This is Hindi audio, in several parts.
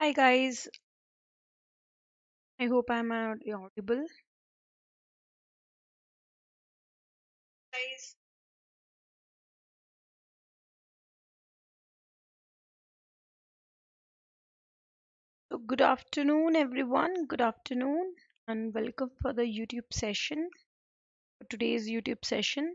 Hi guys, I hope I'm audible. Guys, so good afternoon everyone. Good afternoon and welcome for the YouTube session. for Today's YouTube session.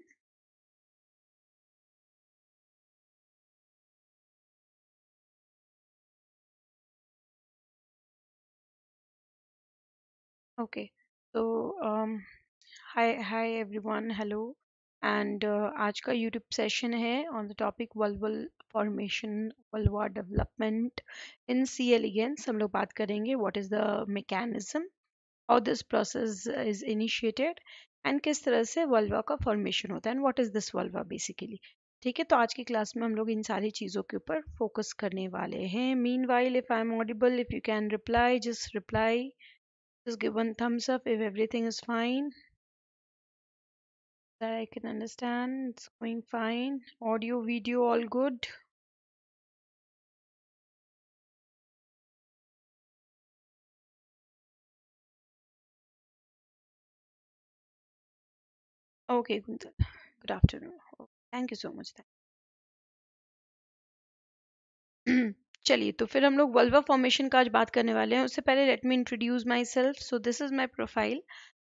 Okay तो hi hi everyone hello and आज का यूट्यूब सेशन है on the topic vulval formation vulva development in C elegans हम लोग बात करेंगे what is the mechanism how this process is initiated and किस तरह से वल्वा का फॉर्मेशन होता है and what is this vulva basically ठीक है तो आज की क्लास में हम लोग इन सारी चीज़ों के ऊपर फोकस करने वाले हैं meanwhile if I am audible if you can reply just reply Just give one thumbs up if everything is fine. That I can understand. It's going fine. Audio, video, all good. Okay, Kuntal. Good afternoon. Thank you so much. चलिए तो फिर हम लोग वल्वा फॉर्मेशन का आज बात करने वाले हैं उससे पहले let me introduce myself so this is my profile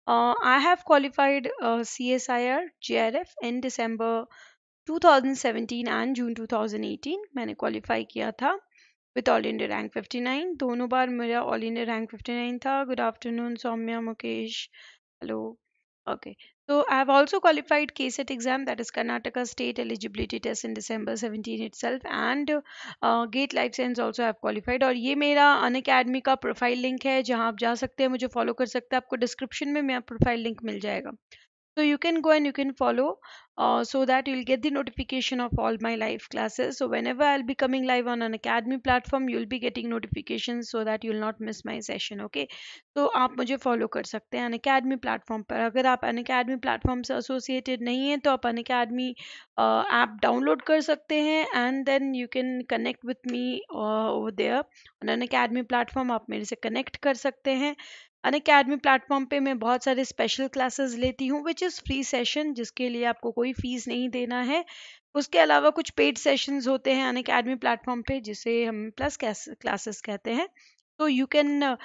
I have qualified C S I R J R F in December two thousand seventeen and June two thousand eighteen मैंने क्वालिफाई किया था with all India rank fifty nine दोनों बार मेरा all India rank fifty nine था good afternoon Saumya Mukesh hello okay So I have also qualified KSET exam that is Karnataka State Eligibility Test in December 17 itself and uh, Gate Life Science also I have qualified और ये मेरा Unacademy का profile link है जहाँ आप जा सकते हैं मुझे follow कर सकते हैं आपको description में मेरा profile link मिल जाएगा so you can go and you can follow uh, so that you'll get the notification of all my live classes so whenever i'll be coming live on an academy platform you'll be getting notifications so that you'll not miss my session okay तो आप मुझे फॉलो कर सकते हैं अन अकेडमी प्लेटफॉर्म पर अगर आप अन अकेडमी प्लेटफॉर्म से एसोसिएटेड नहीं हैं तो आप अन अकेडमी ऐप डाउनलोड कर सकते हैं and then you can connect with me over there on Unacademy platform आप मेरे से कनेक्ट कर सकते हैं अन अकेडमी प्लेटफॉर्म पे मैं बहुत सारे स्पेशल क्लासेस लेती हूँ विच इज़ फ्री सेशन जिसके लिए आपको कोई कोई फीस नहीं देना है उसके अलावा कुछ पेड सेशंस होते हैं अन अकेडमी प्लेटफॉर्म पे जिसे हम प्लस क्लासेस कहते हैं तो you can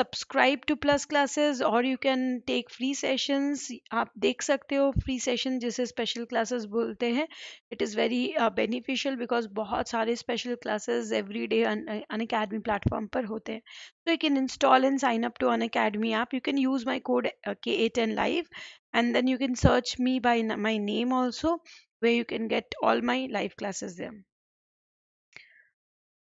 subscribe to plus classes और you can take free sessions आप देख सकते हो फ्री सेशन जिसे स्पेशल क्लासेस बोलते हैं it is very beneficial because बहुत सारे special classes every day Unacademy platform पर होते हैं तो you can install and sign up to Unacademy app you can use my code K A ten live and then you can search me by my name also way you can get all my live classes them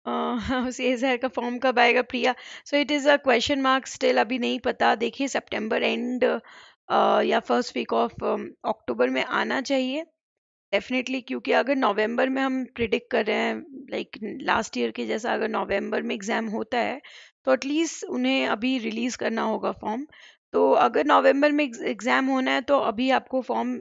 CSR का फॉर्म कब आएगा Priya so it is a question mark still अभी नहीं पता देखिए सितंबर एंड या फर्स्ट वीक ऑफ अक्टूबर में आना चाहिए डेफिनेटली क्योंकि अगर नवंबर में हम प्रिडिक्ट कर रहे हैं लाइक लास्ट ईयर के जैसा अगर नवंबर में एग्ज़ाम होता है तो एटलीस्ट उन्हें अभी रिलीज़ करना होगा फॉर्म तो अगर नवंबर में एग्ज़ाम होना है तो अभी आपको फॉर्म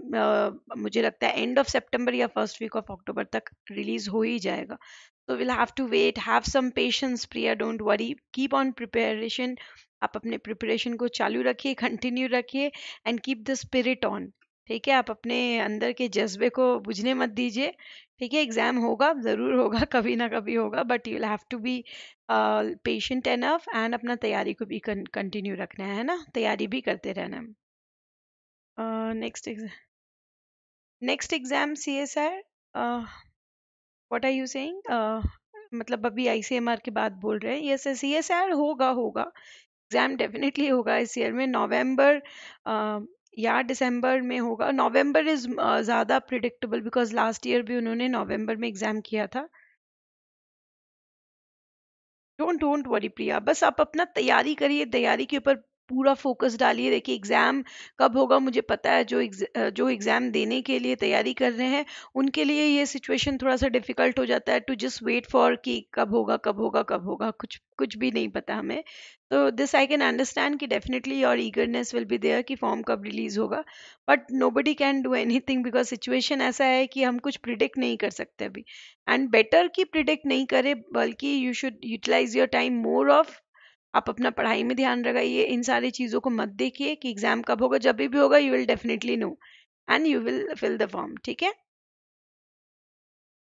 मुझे लगता है एंड ऑफ सितंबर या फर्स्ट वीक ऑफ अक्टूबर तक रिलीज़ हो ही जाएगा तो will have to wait have some patience Priya don't worry keep on preparation आप अपने प्रिपरेशन को चालू रखिए कंटिन्यू रखिए and keep the spirit on ठीक है आप अपने अंदर के जज्बे को बुझने मत दीजिए ठीक है एग्ज़ाम होगा ज़रूर होगा कभी ना कभी होगा but you have to be patient enough and अपना तैयारी को भी कंटिन्यू रखना है ना तैयारी भी करते रहना next exam next exam C S R what are you saying मतलब अभी आईसीएमआर की बात बोल रहे हैं यस सी एस आर होगा होगा एग्ज़ाम डेफिनेटली होगा इस ईयर में नवंबर या दिसंबर में होगा नवंबर इज़ ज़्यादा प्रिडिक्टेबल बिकॉज लास्ट ईयर भी उन्होंने नवंबर में एग्ज़ाम किया था डोंट डोंट वरी प्रिया बस आप अपना तैयारी करिए तैयारी के ऊपर पूरा फोकस डालिए देखिए एग्ज़ाम कब होगा मुझे पता है जो जो एग्ज़ाम देने के लिए तैयारी कर रहे हैं उनके लिए ये सिचुएशन थोड़ा सा डिफ़िकल्ट हो जाता है टू जस्ट वेट फॉर कि कब होगा कब होगा कब होगा कुछ कुछ भी नहीं पता हमें तो दिस आई कैन अंडरस्टैंड कि definitely your eagerness will be there कि फॉर्म कब रिलीज़ होगा but nobody can do anything because situation ऐसा है कि हम कुछ प्रिडिक्ट नहीं कर सकते अभी एंड बेटर कि प्रिडिक्ट नहीं करें बल्कि you should utilise your time more of आप अपना पढ़ाई में ध्यान लगाइए इन सारी चीज़ों को मत देखिए कि एग्ज़ाम कब होगा जब भी होगा you will definitely know and you will fill the form ठीक है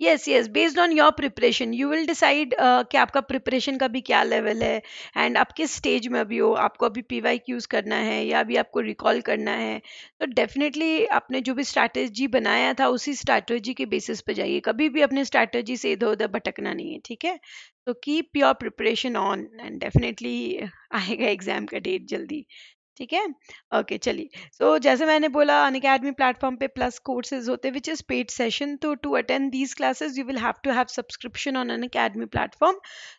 yes yes based on your preparation you will decide कि आपका प्रिपरेशन का भी क्या लेवल है एंड आप किस स्टेज में अभी हो आपको अभी पी वाई क्यूज़ करना है या अभी आपको रिकॉल करना है तो डेफिनेटली आपने जो भी स्ट्रैटेजी बनाया था उसी स्ट्रैटेजी के बेसिस पे जाइए कभी भी अपने स्ट्रैटेजी से इधर उधर भटकना नहीं है ठीक है So keep your preparation on and definitely aayega exam ka date jaldi. ठीक है ओके चलिए सो जैसे मैंने बोला अन अकेडमी प्लेटफॉर्म पे प्लस कोर्सेज होते विच इज़ पेड सेशन तो to attend these classes you will have to have subscription on Unacademy platform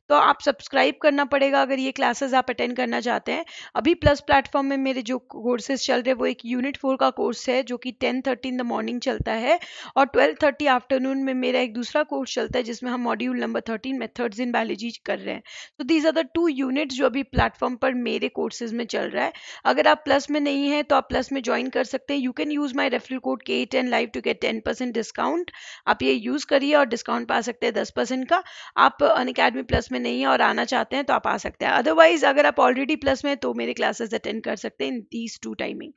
तो आप सब्सक्राइब करना पड़ेगा अगर ये क्लासेज आप अटेंड करना चाहते हैं अभी प्लस प्लेटफॉर्म में मेरे जो कोर्सेज चल रहे वो एक यूनिट फोर का कोर्स है जो कि ten thirty in the morning चलता है और ट्वेल्व थर्टी आफ्टरनून में मेरा एक दूसरा कोर्स चलता है जिसमें हम module number thirteen methods in biology कर रहे हैं तो these are the two units जो अभी प्लेटफॉर्म पर मेरे कोर्सेज में चल रहा है अगर आप प्लस में नहीं है तो आप प्लस में ज्वाइन कर सकते हैं you can use my referral code K ten live to get ten percent discount आप ये यूज करिए और डिस्काउंट पा सकते हैं दस परसेंट का आप अन अकेडमी प्लस में नहीं है और आना चाहते हैं तो आप आ सकते हैं अदरवाइज अगर आप ऑलरेडी प्लस में तो मेरे क्लासेस अटेंड कर सकते हैं in these two timing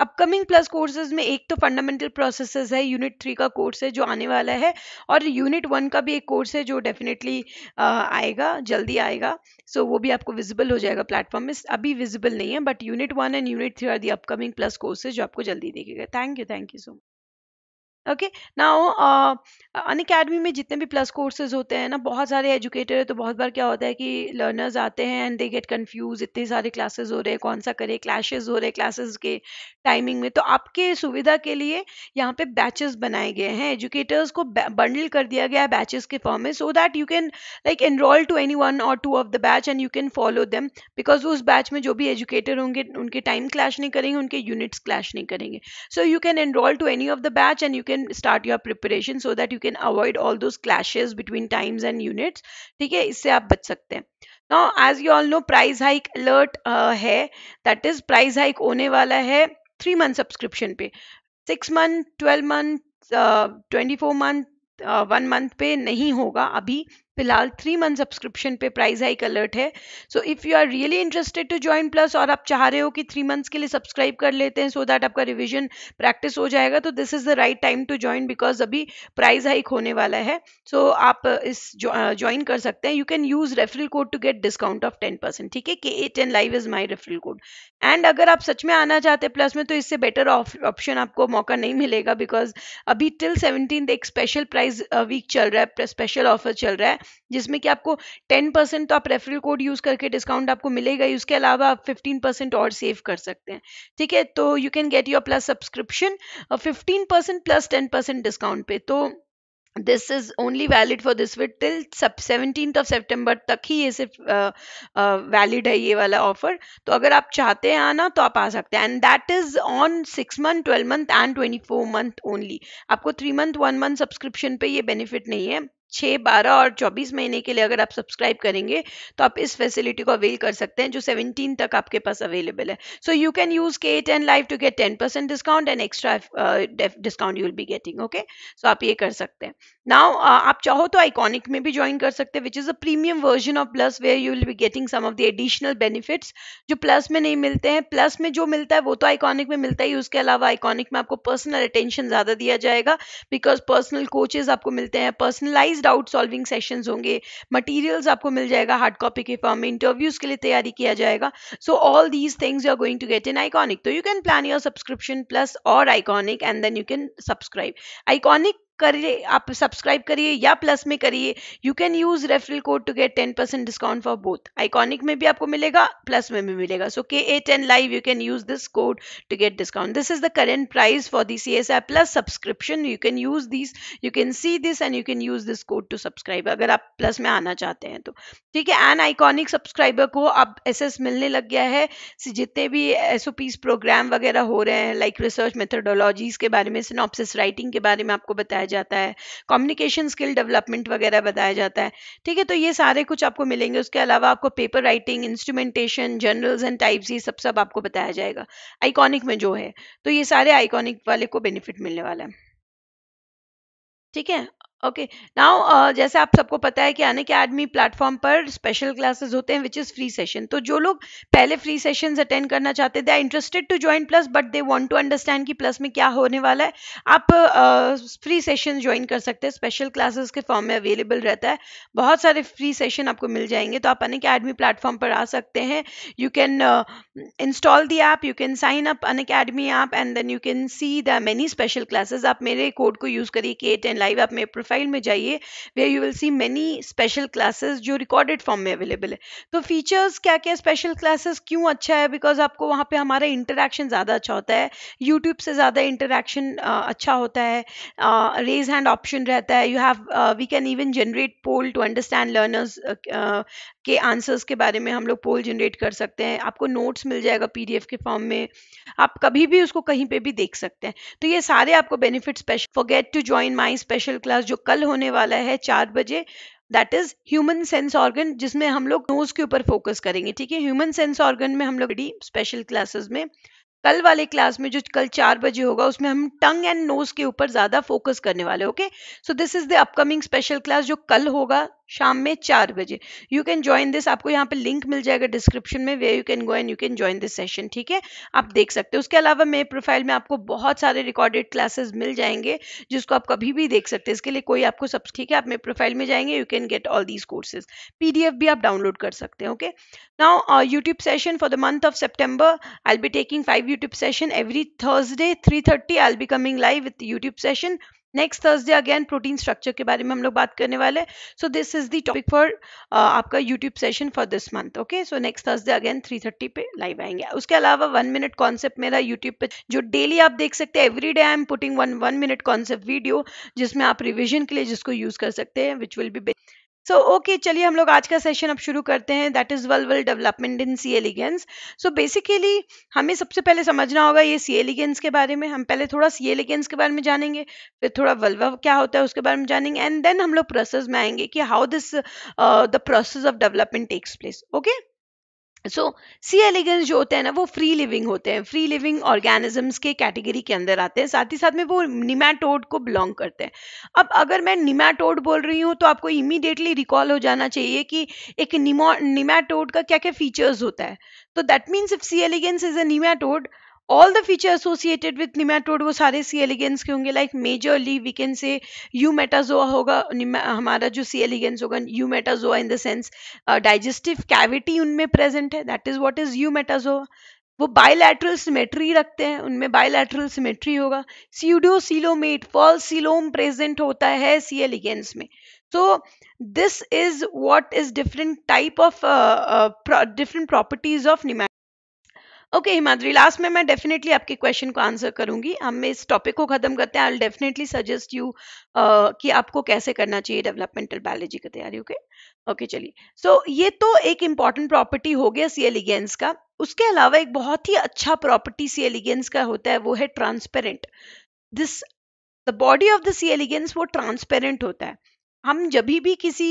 upcoming plus courses में एक तो फंडामेंटल प्रोसेसेस है यूनिट थ्री का कोर्स है जो आने वाला है और यूनिट वन का भी एक कोर्स है जो डेफिनेटली आएगा जल्दी आएगा सो so, वो भी आपको विजिबल हो जाएगा प्लेटफॉर्म में अभी विजिबल नहीं है but unit one and unit three are the upcoming plus courses जो आपको जल्दी देखेगा thank you thank you so much okay हो अन अकेडमी में जितने भी प्लस कोर्सेज होते हैं ना बहुत सारे एजुकेटर है तो बहुत बार क्या होता है कि लर्नर्स आते हैं एंड दे गेट कंफ्यूज इतने सारे क्लासेस हो रहे हैं कौन सा करे क्लासेस हो रहे हैं क्लासेस के टाइमिंग में तो आपके सुविधा के लिए यहाँ पे बैचेस बनाए गए हैं एजुकेटर्स को बंडल कर दिया गया है बैचेस के फॉर्म में so that you can like enrol to any one और two of the batch and you can follow them because उस बैच में जो भी एजुकेटर होंगे उनके टाइम क्लैश नहीं करेंगे उनके यूनिट्स क्लैश नहीं करेंगे so you can enrol to any of the batch and you can can start your preparation so that you can avoid all those clashes between times and units ठीक है इससे आप बच सकते हैं now as you all know price hike alert है दैट इज प्राइस हाइक होने वाला है थ्री मंथ सब्सक्रिप्शन पे six month twelve month twenty four month one month पे नहीं होगा अभी फिलहाल थ्री मंथ सब्सक्रिप्शन पे प्राइस हाइक अलर्ट है so if you are really interested to join plus और आप चाह रहे हो कि थ्री मंथ्स के लिए सब्सक्राइब कर लेते हैं सो so दैट आपका रिविजन प्रैक्टिस हो जाएगा तो this is the right time to join because अभी प्राइस हाइक होने वाला है सो so आप इस ज्वाइन कर सकते हैं you can use referral code to get discount of ten percent ठीक है K A ten live is my referral code and अगर आप सच में आना चाहते प्लस में तो इससे बेटर ऑप्शन आपको मौका नहीं मिलेगा बिकॉज अभी टिल सेवनटीन एक स्पेशल प्राइस वीक चल रहा है स्पेशल ऑफर चल रहा है जिसमें कि आपको टेन परसेंट तो आप रेफरल कोड यूज़ करके डिस्काउंट आपको मिलेगा ही उसके अलावा आप फिफ्टीन परसेंट और सेव कर सकते हैं ठीक है तो you can get your plus subscription fifteen percent plus ten percent discount पे तो this is only valid for this with till seventeen of September तक ही ये सिर्फ वैलिड है ये वाला ऑफर तो अगर आप चाहते हैं आना तो आप आ सकते हैं and that is on six month twelve month and twenty four month only आपको three month one month subscription पे ये बेनिफिट नहीं है छः बारह और चौबीस महीने के लिए अगर आप सब्सक्राइब करेंगे तो आप इस फैसिलिटी को अवेल कर सकते हैं जो सेवनटीन तक आपके पास अवेलेबल है so you can use K ten live to get ten percent discount and extra discount you will be getting okay so आप ये कर सकते हैं नाउ uh, आप चाहो तो आइकॉनिक में भी ज्वाइन कर सकते हैं which is a premium version of plus where you will be getting some of the additional benefits जो प्लस में नहीं मिलते हैं प्लस में जो मिलता है वो तो आइकॉनिक में मिलता ही उसके अलावा आइकॉनिक में आपको पर्सनल अटेंशन ज्यादा दिया जाएगा बिकॉज पर्सनल कोचेज आपको मिलते हैं personalise personalized doubt solving sessions होंगे मटेरियल्स आपको मिल जाएगा हार्ड कॉपी के फॉर्म में इंटरव्यूज के लिए तैयारी किया जाएगा so all these things you are going to get in iconic तो you can plan your subscription plus और iconic and then you can subscribe iconic करिए आप सब्सक्राइब करिए या प्लस में करिए you can use referral code to get ten percent discount for both iconic में भी आपको मिलेगा प्लस में भी मिलेगा so K A ten live you can use this code to get discount this is the current price for the C S I plus subscription you can use this you can see this and you can use this code to subscribe अगर आप प्लस में आना चाहते हैं तो ठीक है एन आइकॉनिक सब्सक्राइबर को अब एस एस मिलने लग गया है जितने भी एस प्रोग्राम वगैरह हो रहे हैं लाइक रिसर्च मेथडोलॉजीज के बारे में सिनॉप्सिस राइटिंग के बारे में आपको बताया बताया जाता है कम्युनिकेशन स्किल डेवलपमेंट वगैरह बताया जाता है ठीक है तो ये सारे कुछ आपको मिलेंगे उसके अलावा आपको paper writing instrumentation journals and types ये सब सब आपको बताया जाएगा आइकॉनिक में जो है तो ये सारे आइकॉनिक वाले को बेनिफिट मिलने वाला है ठीक है ओके नाउ uh, जैसे आप सबको पता है कि अन अकेडमी प्लेटफॉर्म पर स्पेशल क्लासेस होते हैं विच इज़ फ्री सेशन तो जो लोग पहले फ्री सेशंस अटेंड करना चाहते they are interested to join plus but they want to understand कि प्लस में क्या होने वाला है आप फ्री सेशन ज्वाइन कर सकते हैं स्पेशल क्लासेस के फॉर्म में अवेलेबल रहता है बहुत सारे फ्री सेशन आपको मिल जाएंगे तो आप अन अकेडमी प्लेटफॉर्म पर आ सकते हैं you can install the app you can sign up Unacademy app and then you can see the many special classes आप मेरे कोड को यूज़ करिए के टेन लाइव आप मेरे प्रोफाइल प्रोफाइल में जाइए way you will see many special classes जो रिकॉर्डेड फॉर्म में अवेलेबल है तो फीचर्स क्या क्या स्पेशल क्लासेस क्यों अच्छा है बिकॉज आपको वहाँ पे हमारा इंटरेक्शन ज़्यादा अच्छा होता है यूट्यूब से ज़्यादा इंटरेक्शन अच्छा होता है रेज हैंड ऑप्शन रहता है you have we can even generate poll to understand learners के आंसर्स के बारे में हम लोग पोल जनरेट कर सकते हैं आपको नोट्स मिल जाएगा पीडीएफ के फॉर्म में आप कभी भी उसको कहीं पे भी देख सकते हैं तो ये सारे आपको benefit special forget to join my special class जो कल होने वाला है चार बजे that is human sense organ जिसमें हम लोग नोज के ऊपर फोकस करेंगे ठीक है ह्यूमन सेंस ऑर्गन में हम लोग स्पेशल क्लासेस में कल वाले क्लास में जो कल चार बजे होगा उसमें हम टंग एंड नोज के ऊपर ज्यादा फोकस करने वाले okay so this is the upcoming special class जो कल होगा शाम में चार बजे यू कैन ज्वाइन दिस आपको यहाँ पे लिंक मिल जाएगा डिस्क्रिप्शन में way you can go and you can join this session ठीक है आप देख सकते हो उसके अलावा मेरे प्रोफाइल में आपको बहुत सारे रिकॉर्डेड क्लासेस मिल जाएंगे जिसको आप कभी भी देख सकते हैं इसके लिए कोई आपको सब ठीक है आप मेरे प्रोफाइल में जाएंगे you can get all these courses पी भी आप डाउनलोड कर सकते हैं okay now YouTube session for the month of September I be taking five YouTube session every Thursday three thirty I'll be coming live with YouTube session next Thursday again protein structure के बारे में हम लोग बात करने वाले so this is the topic for आपका YouTube session for this month okay so next Thursday again 3:30 पे लाइव आएंगे उसके अलावा वन मिनट कॉन्सेप्ट मेरा यूट्यूब पे जो डेली आप देख सकते हैं every day I am putting one one minute concept video जिसमें आप रिविजन के लिए जिसको यूज कर सकते हैं which will be best so okay चलिए हम लोग आज का सेशन अब शुरू करते हैं that is well well development in C elegans so basically हमें सबसे पहले समझना होगा ये सी एलिगेंस के बारे में हम पहले थोड़ा सी एलिगेंस के बारे में जानेंगे फिर थोड़ा वल्वा क्या होता है उसके बारे में जानेंगे एंड देन हम लोग प्रोसेस में आएंगे कि how this the process of development takes place okay so C elegans जो होते हैं ना वो फ्री लिविंग होते हैं फ्री लिविंग ऑर्गेनिजम्स के कैटेगरी के अंदर आते हैं साथ ही साथ में वो निमाटोड को बिलोंग करते हैं अब अगर मैं निमाटोड बोल रही हूँ तो आपको इमीडिएटली रिकॉल हो जाना चाहिए कि एक निमो निमाटोड का क्या क्या फीचर्स होता है तो that means if C elegans is a nematode all the feature associated with nematode वो सारे सी एलिगेंस के होंगे like majorly we can say eumetazoa होगा हमारा जो सी एलिगेंस होगा eumetazoa in the sense digestive cavity उनमें प्रेजेंट है that is what is eumetazoa वो बायोलैट्रल सिमेट्री रखते हैं उनमें बायोलैट्रल सिमेट्री होगा pseudo coelomate false coelom present होता है सी एलिगेंस में so this is what is different type of different properties of निमा ओके हिमाद्री लास्ट में मैं डेफिनेटली आपके क्वेश्चन को आंसर करूंगी हम इस टॉपिक को खत्म करते हैं आई डेफिनेटली सजेस्ट यू कि आपको कैसे करना चाहिए डेवलपमेंटल बायोलॉजी की तैयारी ओके ओके चलिए सो ये तो एक इंपॉर्टेंट प्रॉपर्टी हो गया सी एलिगेंस का उसके अलावा एक बहुत ही अच्छा प्रॉपर्टी सी एलिगेंस का होता है वो है transparent this the body of the C elegans वो ट्रांसपेरेंट होता है हम जब भी किसी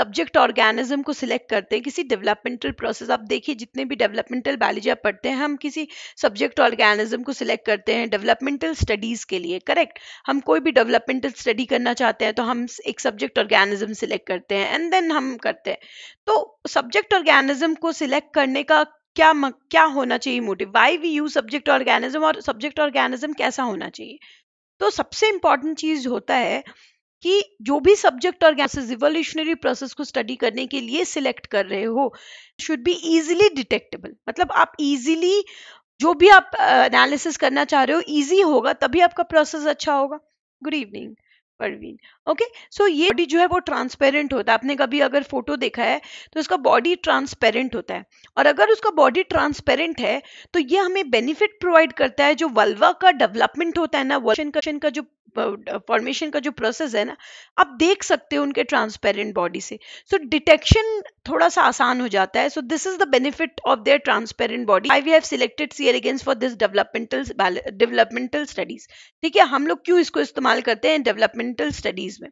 सब्जेक्ट ऑर्गेनिज्म को सिलेक्ट करते हैं किसी डेवलपमेंटल प्रोसेस आप देखिए जितने भी डेवलपमेंटल बायोलॉजी आप पढ़ते हैं हम किसी सब्जेक्ट ऑर्गेनिज्म को सिलेक्ट करते हैं डेवलपमेंटल स्टडीज़ के लिए करेक्ट हम कोई भी डेवलपमेंटल स्टडी करना चाहते हैं तो हम एक सब्जेक्ट ऑर्गेनिज्म सिलेक्ट करते हैं एंड देन हम करते हैं तो सब्जेक्ट ऑर्गेनिज्म को सिलेक्ट करने का क्या क्या होना चाहिए motive why we use subject organism और सब्जेक्ट ऑर्गेनिज्म कैसा होना चाहिए तो सबसे इंपॉर्टेंट चीज़ होता है कि जो भी सब्जेक्ट और रिवोल्यूशनरी प्रोसेस को स्टडी करने के लिए सिलेक्ट कर रहे हो शुड बी इजीली डिटेक्टेबल मतलब आप इजीली जो भी आप एनालिसिस uh, करना चाह रहे हो इजी होगा तभी आपका प्रोसेस अच्छा होगा good evening Parveen okay so ये बॉडी जो है वो ट्रांसपेरेंट होता है आपने कभी अगर फोटो देखा है तो उसका बॉडी ट्रांसपेरेंट होता है और अगर उसका बॉडी ट्रांसपेरेंट है तो ये हमें बेनिफिट प्रोवाइड करता है जो वल्वा का डेवलपमेंट होता है ना वर्शन का जो फॉर्मेशन का जो प्रोसेस है ना आप देख सकते हो उनके ट्रांसपेरेंट बॉडी से सो so, डिटेक्शन थोड़ा सा आसान हो जाता है so this is the benefit of their transparent body I we have selected C elegans for this developmental developmental studies ठीक है हम लोग क्यों इसको इस्तेमाल करते हैं डेवलपमेंटल स्टडीज में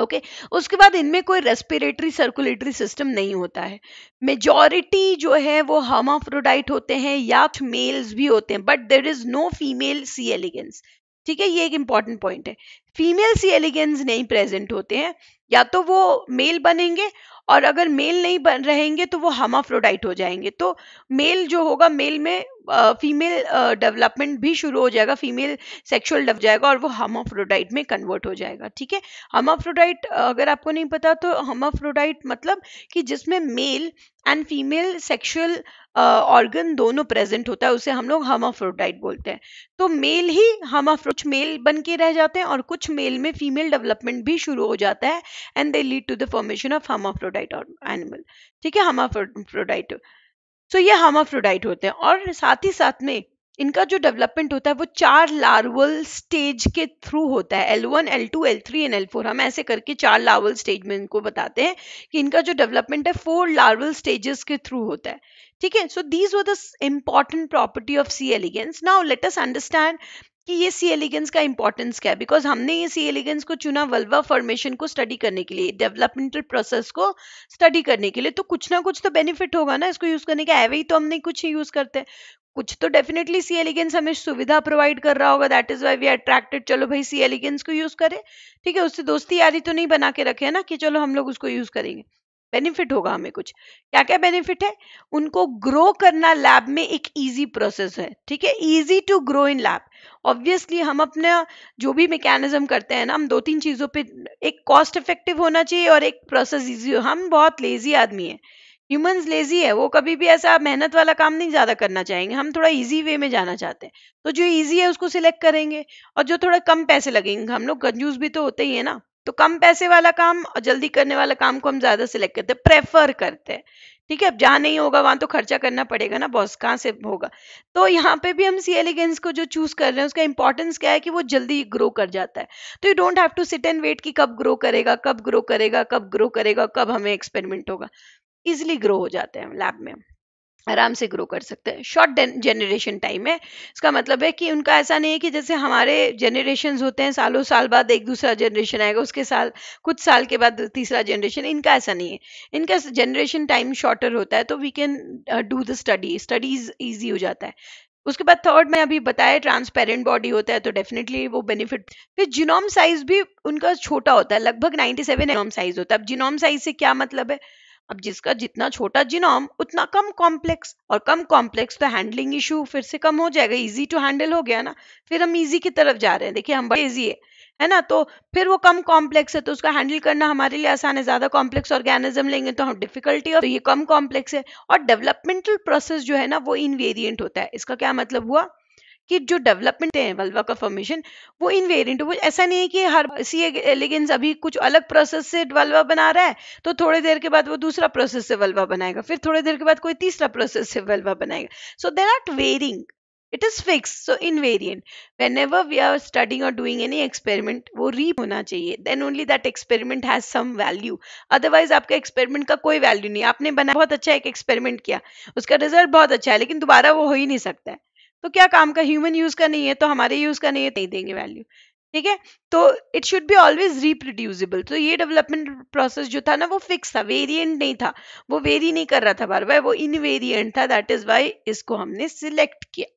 ओके okay. उसके बाद इनमें कोई रेस्पिरेटरी सर्कुलेटरी सिस्टम नहीं होता है मेजॉरिटी जो है वो हमाफ्रोडाइट होते हैं या मेल्स भी होते हैं but there is no female C elegans ठीक है ये एक इंपॉर्टेंट पॉइंट है फीमेल सी एलिगेंस नहीं प्रेजेंट होते हैं या तो वो मेल बनेंगे और अगर मेल नहीं बन रहेंगे तो वो हमाफ्रोडाइट हो जाएंगे तो मेल जो होगा मेल में फीमेल डेवलपमेंट भी शुरू हो जाएगा फीमेल सेक्सुअल डेव जाएगा और वो हमोफ्रोडाइट में कन्वर्ट हो जाएगा ठीक है हमोफ्रोडाइट अगर आपको नहीं पता तो हमोफ्रोडाइट मतलब कि जिसमें male and female sexual organ दोनों प्रेजेंट होता है उसे हम लोग हमाफ्रोडाइट बोलते हैं तो मेल ही हमाफ्रोच मेल बन के रह जाते हैं और कुछ मेल में फीमेल डेवलपमेंट भी शुरू हो जाता है and they lead to the formation of hermaphrodite animal ठीक है हमाफ्रोडाइट सो ये हामाफ्रोडाइट होते हैं और साथ ही साथ में इनका जो डेवलपमेंट होता है वो चार लार्वल स्टेज के थ्रू होता है L one L two L three and L four हम ऐसे करके चार लार्वल स्टेज में इनको बताते हैं कि इनका जो डेवलपमेंट है फोर लार्वल स्टेजेस के थ्रू होता है ठीक है so these were the important property of C elegans now let us understand कि ये सी एलिगेंस का इंपॉर्टेंस क्या है बिकॉज हमने ये सी एलिगेंस को चुना वल्वा फॉर्मेशन को स्टडी करने के लिए डेवलपमेंटल प्रोसेस को स्टडी करने के लिए तो कुछ ना कुछ तो बेनिफिट होगा ना इसको यूज़ करने का एवे ही तो हमने कुछ ही यूज़ करते हैं कुछ तो डेफिनेटली सी एलिगेंस हमें सुविधा प्रोवाइड कर रहा होगा that is why we attracted चलो भाई सी एलिगेंस को यूज़ करें ठीक है उससे दोस्ती यारी तो नहीं बना के रखे है ना कि चलो हम लोग उसको यूज़ करेंगे बेनिफिट होगा हमें कुछ क्या क्या बेनिफिट है उनको ग्रो करना लैब में एक इजी प्रोसेस है ठीक है easy to grow in lab obviously हम अपना जो भी मैकेनिज्म करते हैं ना हम दो तीन चीज़ों पे एक कॉस्ट इफेक्टिव होना चाहिए और एक प्रोसेस इजी हम बहुत लेजी आदमी है ह्यूमंस लेजी है वो कभी भी ऐसा मेहनत वाला काम नहीं ज़्यादा करना चाहेंगे हम थोड़ा इजी वे में जाना चाहते हैं तो जो इजी है उसको सिलेक्ट करेंगे और जो थोड़ा कम पैसे लगेंगे हम लोग कंजूस भी तो होते ही है ना तो कम पैसे वाला काम और जल्दी करने वाला काम को हम ज्यादा सिलेक्ट करते हैं प्रेफर करते हैं ठीक है अब जहाँ नहीं होगा वहां तो खर्चा करना पड़ेगा ना बॉस कहाँ से होगा तो यहाँ पे भी हम सी एलिगेंस को जो चूज कर रहे हैं उसका इंपॉर्टेंस क्या है कि वो जल्दी ग्रो कर जाता है तो you don't have to sit and wait कि कब ग्रो करेगा कब ग्रो करेगा कब ग्रो करेगा कब हमें एक्सपेरिमेंट होगा इजिली ग्रो हो जाते हैं लैब में आराम से ग्रो कर सकते हैं शॉर्ट जनरेशन टाइम है इसका मतलब है कि उनका ऐसा नहीं है कि जैसे हमारे जनरेशन होते हैं सालों साल बाद एक दूसरा जनरेशन आएगा उसके साल कुछ साल के बाद तीसरा जनरेशन इनका ऐसा नहीं है इनका जनरेशन टाइम शॉर्टर होता है तो we can do the study studies easy हो जाता है उसके बाद थर्ड में अभी बताया ट्रांसपेरेंट बॉडी होता है तो डेफिनेटली वो बेनिफिट फिर जिनोम साइज भी उनका छोटा होता है लगभग नाइन्टी सेवन साइज होता है अब जिनोम साइज से क्या मतलब है अब जिसका जितना छोटा जिनोम उतना कम कॉम्प्लेक्स और कम कॉम्प्लेक्स तो हैंडलिंग इशू फिर से कम हो जाएगा इजी टू हैंडल हो गया ना फिर हम इजी की तरफ जा रहे हैं देखिए हम बड़े इजी है है ना तो फिर वो कम कॉम्प्लेक्स है तो उसका हैंडल करना हमारे लिए आसान है ज़्यादा कॉम्प्लेक्स ऑर्गेनिज्म लेंगे तो हम डिफिकल्टी और तो ये कम कॉम्प्लेक्स है और डेवलपमेंटल प्रोसेस जो है ना वो इनवेरियंट होता है इसका क्या मतलब हुआ कि जो डेवलपमेंट है वल्वा का फॉर्मेशन वो वेरियंट वो ऐसा नहीं है कि हर सी एलिगेंस अभी कुछ अलग प्रोसेस से वलवा बना रहा है तो थोड़ी देर के बाद वो दूसरा प्रोसेस से वल्वा बनाएगा फिर थोड़ी देर के बाद कोई तीसरा प्रोसेस से वल्वा बनाएगा so they are varying it is fix so variant whenever we are studying और डूइंग एनी एक्सपेरिमेंट वो रीप होना चाहिए then only that experiment has some value otherwise आपका एक्सपेरिमेंट का कोई वैल्यू नहीं आपने बना बहुत अच्छा एक एक्सपेरिमेंट किया उसका रिजल्ट बहुत अच्छा है लेकिन दोबारा वो हो ही नहीं सकता है तो क्या काम का ह्यूमन यूज का नहीं है तो हमारे यूज का नहीं है तो नहीं देंगे वैल्यू ठीक है तो it should be always reproducible तो ये डेवलपमेंट प्रोसेस जो था ना वो फिक्स था वेरिएंट नहीं था वो वेरी नहीं कर रहा था बार बार वो इनवेरिएंट था दैट इज वाई इसको हमने सिलेक्ट किया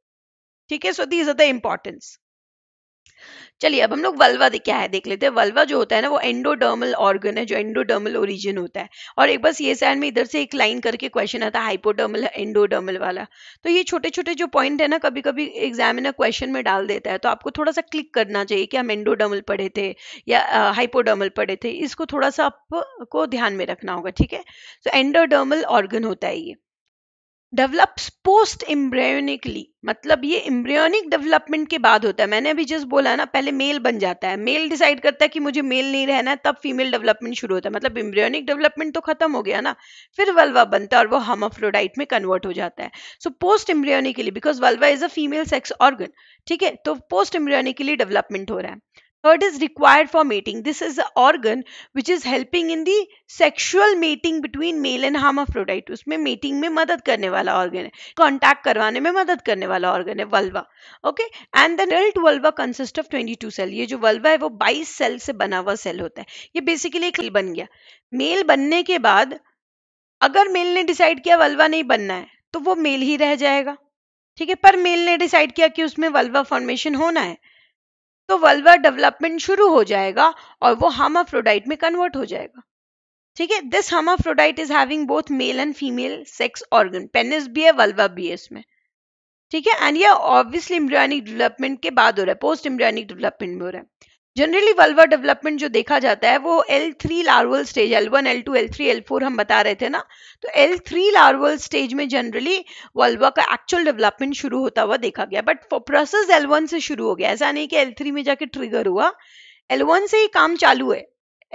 ठीक है so these are the importance चलिए अब हम लोग वल्वा क्या है देख लेते हैं वल्वा जो होता है ना वो एंडोडर्मल ऑर्गन है जो एंडोडर्मल ओरिजिन होता है और एक बस ये साइड में इधर से एक लाइन करके क्वेश्चन आता है हाइपोडर्मल एंडोडर्मल वाला तो ये छोटे छोटे जो पॉइंट है ना कभी कभी एग्जामिनर क्वेश्चन में डाल देता है तो आपको थोड़ा सा क्लिक करना चाहिए कि हम एंडोडर्मल पढ़े थे या हाइपोडर्मल पढ़े थे इसको थोड़ा सा आपको ध्यान में रखना होगा ठीक है तो एंडोडर्मल ऑर्गन होता है ये डेवलप्स पोस्ट इम्ब्रियोनिकली मतलब ये इम्ब्रियोनिक डेवलपमेंट के बाद होता है मैंने अभी जस्ट बोला ना पहले मेल बन जाता है मेल डिसाइड करता है कि मुझे मेल नहीं रहना है तब फीमेल डेवलपमेंट शुरू होता है मतलब इम्ब्रियोनिक डेवलपमेंट तो खत्म हो गया ना फिर वल्वा बनता है और वो हमोफ्रोडाइट में कन्वर्ट हो जाता है so post embryonically because vulva is a female sex organ ठीक है तो पोस्ट इम्ब्रियोनिकली डेवलपमेंट हो रहा है Third is required for mating. This is the organ which is helping in the sexual mating between male and hermaphrodite. उसमें mating में मदद करने वाला organ है Contact करवाने में मदद करने वाला organ है vulva. Okay? And then adult vulva consists of 22 cell. ये जो vulva है वो 22 cell से बना हुआ cell होता है ये basically एक बन गया मेल बनने के बाद अगर मेल ने डिसाइड किया वल्वा नहीं बनना है तो वो मेल ही रह जाएगा ठीक है पर मेल ने डिसाइड किया कि उसमें वल्वा फॉर्मेशन होना है तो वल्वर डेवलपमेंट शुरू हो जाएगा और वो हामाफ्रोडाइट में कन्वर्ट हो जाएगा ठीक है this hermaphrodite is having both male and female sex organ penis भी है वल्वा भी है इसमें ठीक है एंड ये ऑब्वियसली इम्ब्रियोनिक डेवलपमेंट के बाद हो रहा है पोस्ट इम्ब्रियोनिक डेवलपमेंट में हो रहा है जनरली वल्वर डेवलपमेंट जो देखा जाता है वो L three larval stage L one L two L three L four हम बता रहे थे ना तो एल थ्री लार्वल स्टेज में जनरली वल्वा का एक्चुअल डेवलपमेंट शुरू होता हुआ देखा गया बट प्रोसेस एल वन से शुरू हो गया ऐसा नहीं कि एल थ्री में जाके ट्रिगर हुआ एल वन से ही काम चालू है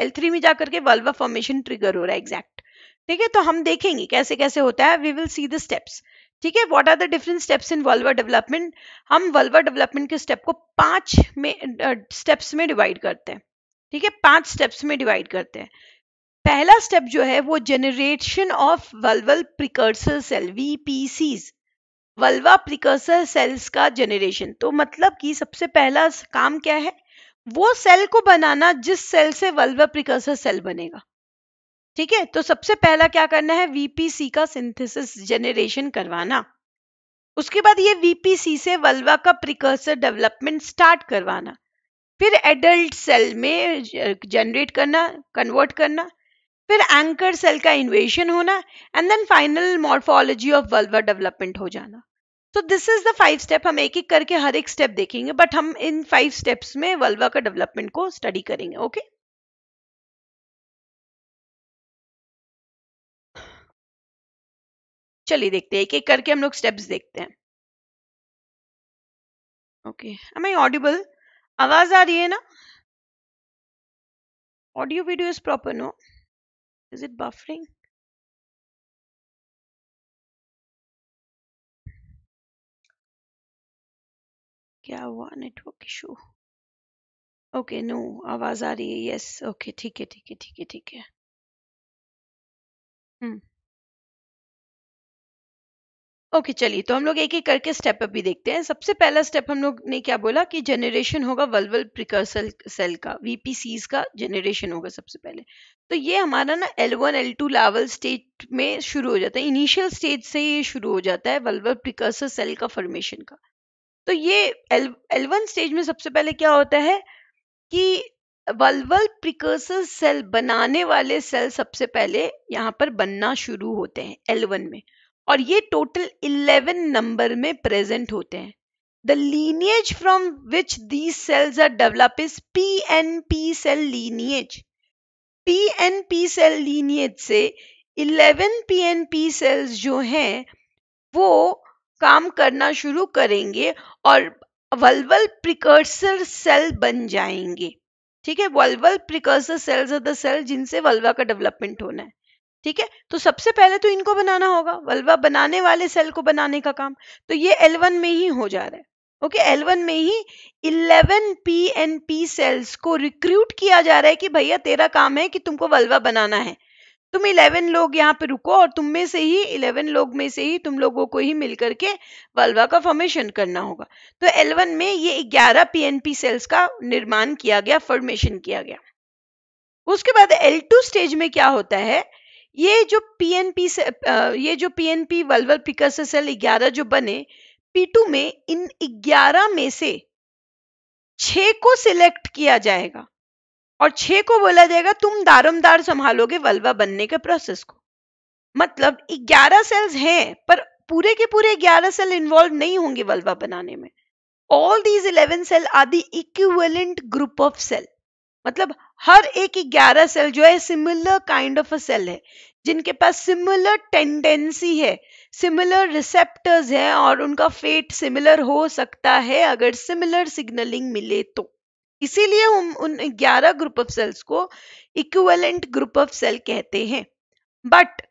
एल थ्री में जाकर के वल्वा फॉर्मेशन ट्रिगर हो रहा है एग्जैक्ट ठीक है तो हम देखेंगे कैसे कैसे होता है we will see the steps ठीक है what are the different steps in vulvar development हम वल्वर डेवलपमेंट के स्टेप को पांच में स्टेप्स में डिवाइड करते हैं ठीक है पांच स्टेप्स में डिवाइड करते हैं पहला स्टेप जो है वो generation of vulval precursor cell VPCs vulva precursor cells का जनरेशन तो मतलब कि सबसे पहला काम क्या है वो सेल को बनाना जिस सेल से वल्वा प्रिकर्सर सेल बनेगा ठीक है तो सबसे पहला क्या करना है वीपीसी का सिंथेसिस जेनरेशन करवाना उसके बाद ये वीपीसी से वल्वा का प्रिकर्सर डेवलपमेंट स्टार्ट करवाना फिर एडल्ट सेल में जनरेट करना कन्वर्ट करना फिर एंकर सेल का इन्वेशन होना and then final morphology of vulva development हो जाना तो this is the five step हम एक एक करके हर एक स्टेप देखेंगे बट हम इन फाइव स्टेप्स में वल्वा का डेवलपमेंट को स्टडी करेंगे ओके okay? चलिए देखते हैं एक एक करके हम लोग स्टेप्स देखते हैं ओके एम आई ऑडिबल आवाज आ रही है ना audio video is proper no is it buffering क्या हुआ नेटवर्क इशू ओके नो आवाज आ रही है यस ओके ठीक है ठीक है ठीक है ठीक है हम्म ओके चलिए तो हम लोग एक एक करके स्टेप अभी देखते हैं सबसे पहला स्टेप हम लोग ने क्या बोला कि जनरेशन होगा वल्वल प्रिकर्सल सेल का वीपीसीज का जनरेशन होगा सबसे पहले तो ये हमारा ना L one L two larval stage में शुरू हो जाता है इनिशियल स्टेज से ये शुरू हो जाता है वल्वल प्रिकर्सल सेल का फॉर्मेशन का तो ये एल एल स्टेज में सबसे पहले क्या होता है कि वल्वल प्रिकर्सल सेल बनाने वाले सेल सबसे पहले यहाँ पर बनना शुरू होते हैं एल में और ये टोटल 11 नंबर में प्रेजेंट होते हैं the lineage from which these cells are develop is P N P cell lineage P N P cell lineage से 11 पी एन पी सेल्स जो हैं वो काम करना शुरू करेंगे और वल्वल प्रिकर्सर सेल बन जाएंगे ठीक है vulval precursor cells are the cell जिनसे वल्वा का डेवलपमेंट होना है ठीक है तो सबसे पहले तो इनको बनाना होगा वल्वा बनाने वाले सेल को बनाने का काम तो ये L1 में ही हो जा रहा है ओके okay, L1 में ही 11 पी एन पी सेल्स को रिक्रूट किया जा रहा है कि भैया तेरा काम है कि तुमको वल्वा बनाना है तुम 11 लोग यहाँ पे रुको और तुम में से ही 11 लोग में से ही तुम लोगों को ही मिलकर के वल्वा का फॉर्मेशन करना होगा तो एलेवन में ये एन पी सेल्स का निर्माण किया गया फॉर्मेशन किया गया उसके बाद एल स्टेज में क्या होता है ये जो पीएनपी से ये जो पीएनपी वल्वर से सेल 11 जो बने P2 में इन 11 में से 6 को सिलेक्ट किया जाएगा और 6 को बोला जाएगा तुम दारमदार संभालोगे वल्वा बनने के प्रोसेस को मतलब 11 सेल्स हैं पर पूरे के पूरे 11 सेल इन्वॉल्व नहीं होंगे वल्वा बनाने में all these 11 cell are the equivalent group of cell मतलब हर एक ग्यारह सेल जो है similar kind of a cell है जिनके पास सिमिलर टेंडेंसी है सिमिलर रिसेप्टर्स हैं और उनका फेट सिमिलर हो सकता है अगर सिमिलर सिग्नलिंग मिले तो इसीलिए हम उन 11 ग्रुप ऑफ सेल्स को इक्विवेलेंट ग्रुप ऑफ सेल कहते हैं बट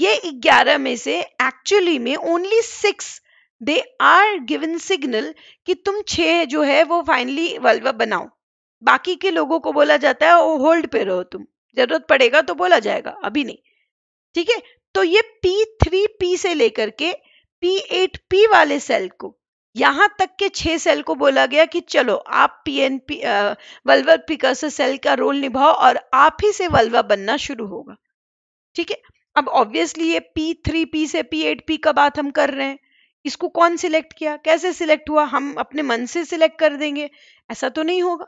ये 11 में से एक्चुअली में only six they are given signal कि तुम छह जो है वो फाइनली वल्वा बनाओ बाकी के लोगों को बोला जाता है ओ होल्ड पे रहो तुम जरूरत पड़ेगा तो बोला जाएगा अभी नहीं ठीक है तो ये पी थ्री पी से लेकर के पी एट पी वाले सेल को यहां तक के छह सेल को बोला गया कि चलो आप P P vulvar precursor cell का रोल निभाओ और आप ही से वल्वा बनना शुरू होगा ठीक है अब ऑब्वियसली ये पी थ्री पी से पी एट पी का बात हम कर रहे हैं इसको कौन सिलेक्ट किया कैसे सिलेक्ट हुआ हम अपने मन से सिलेक्ट कर देंगे ऐसा तो नहीं होगा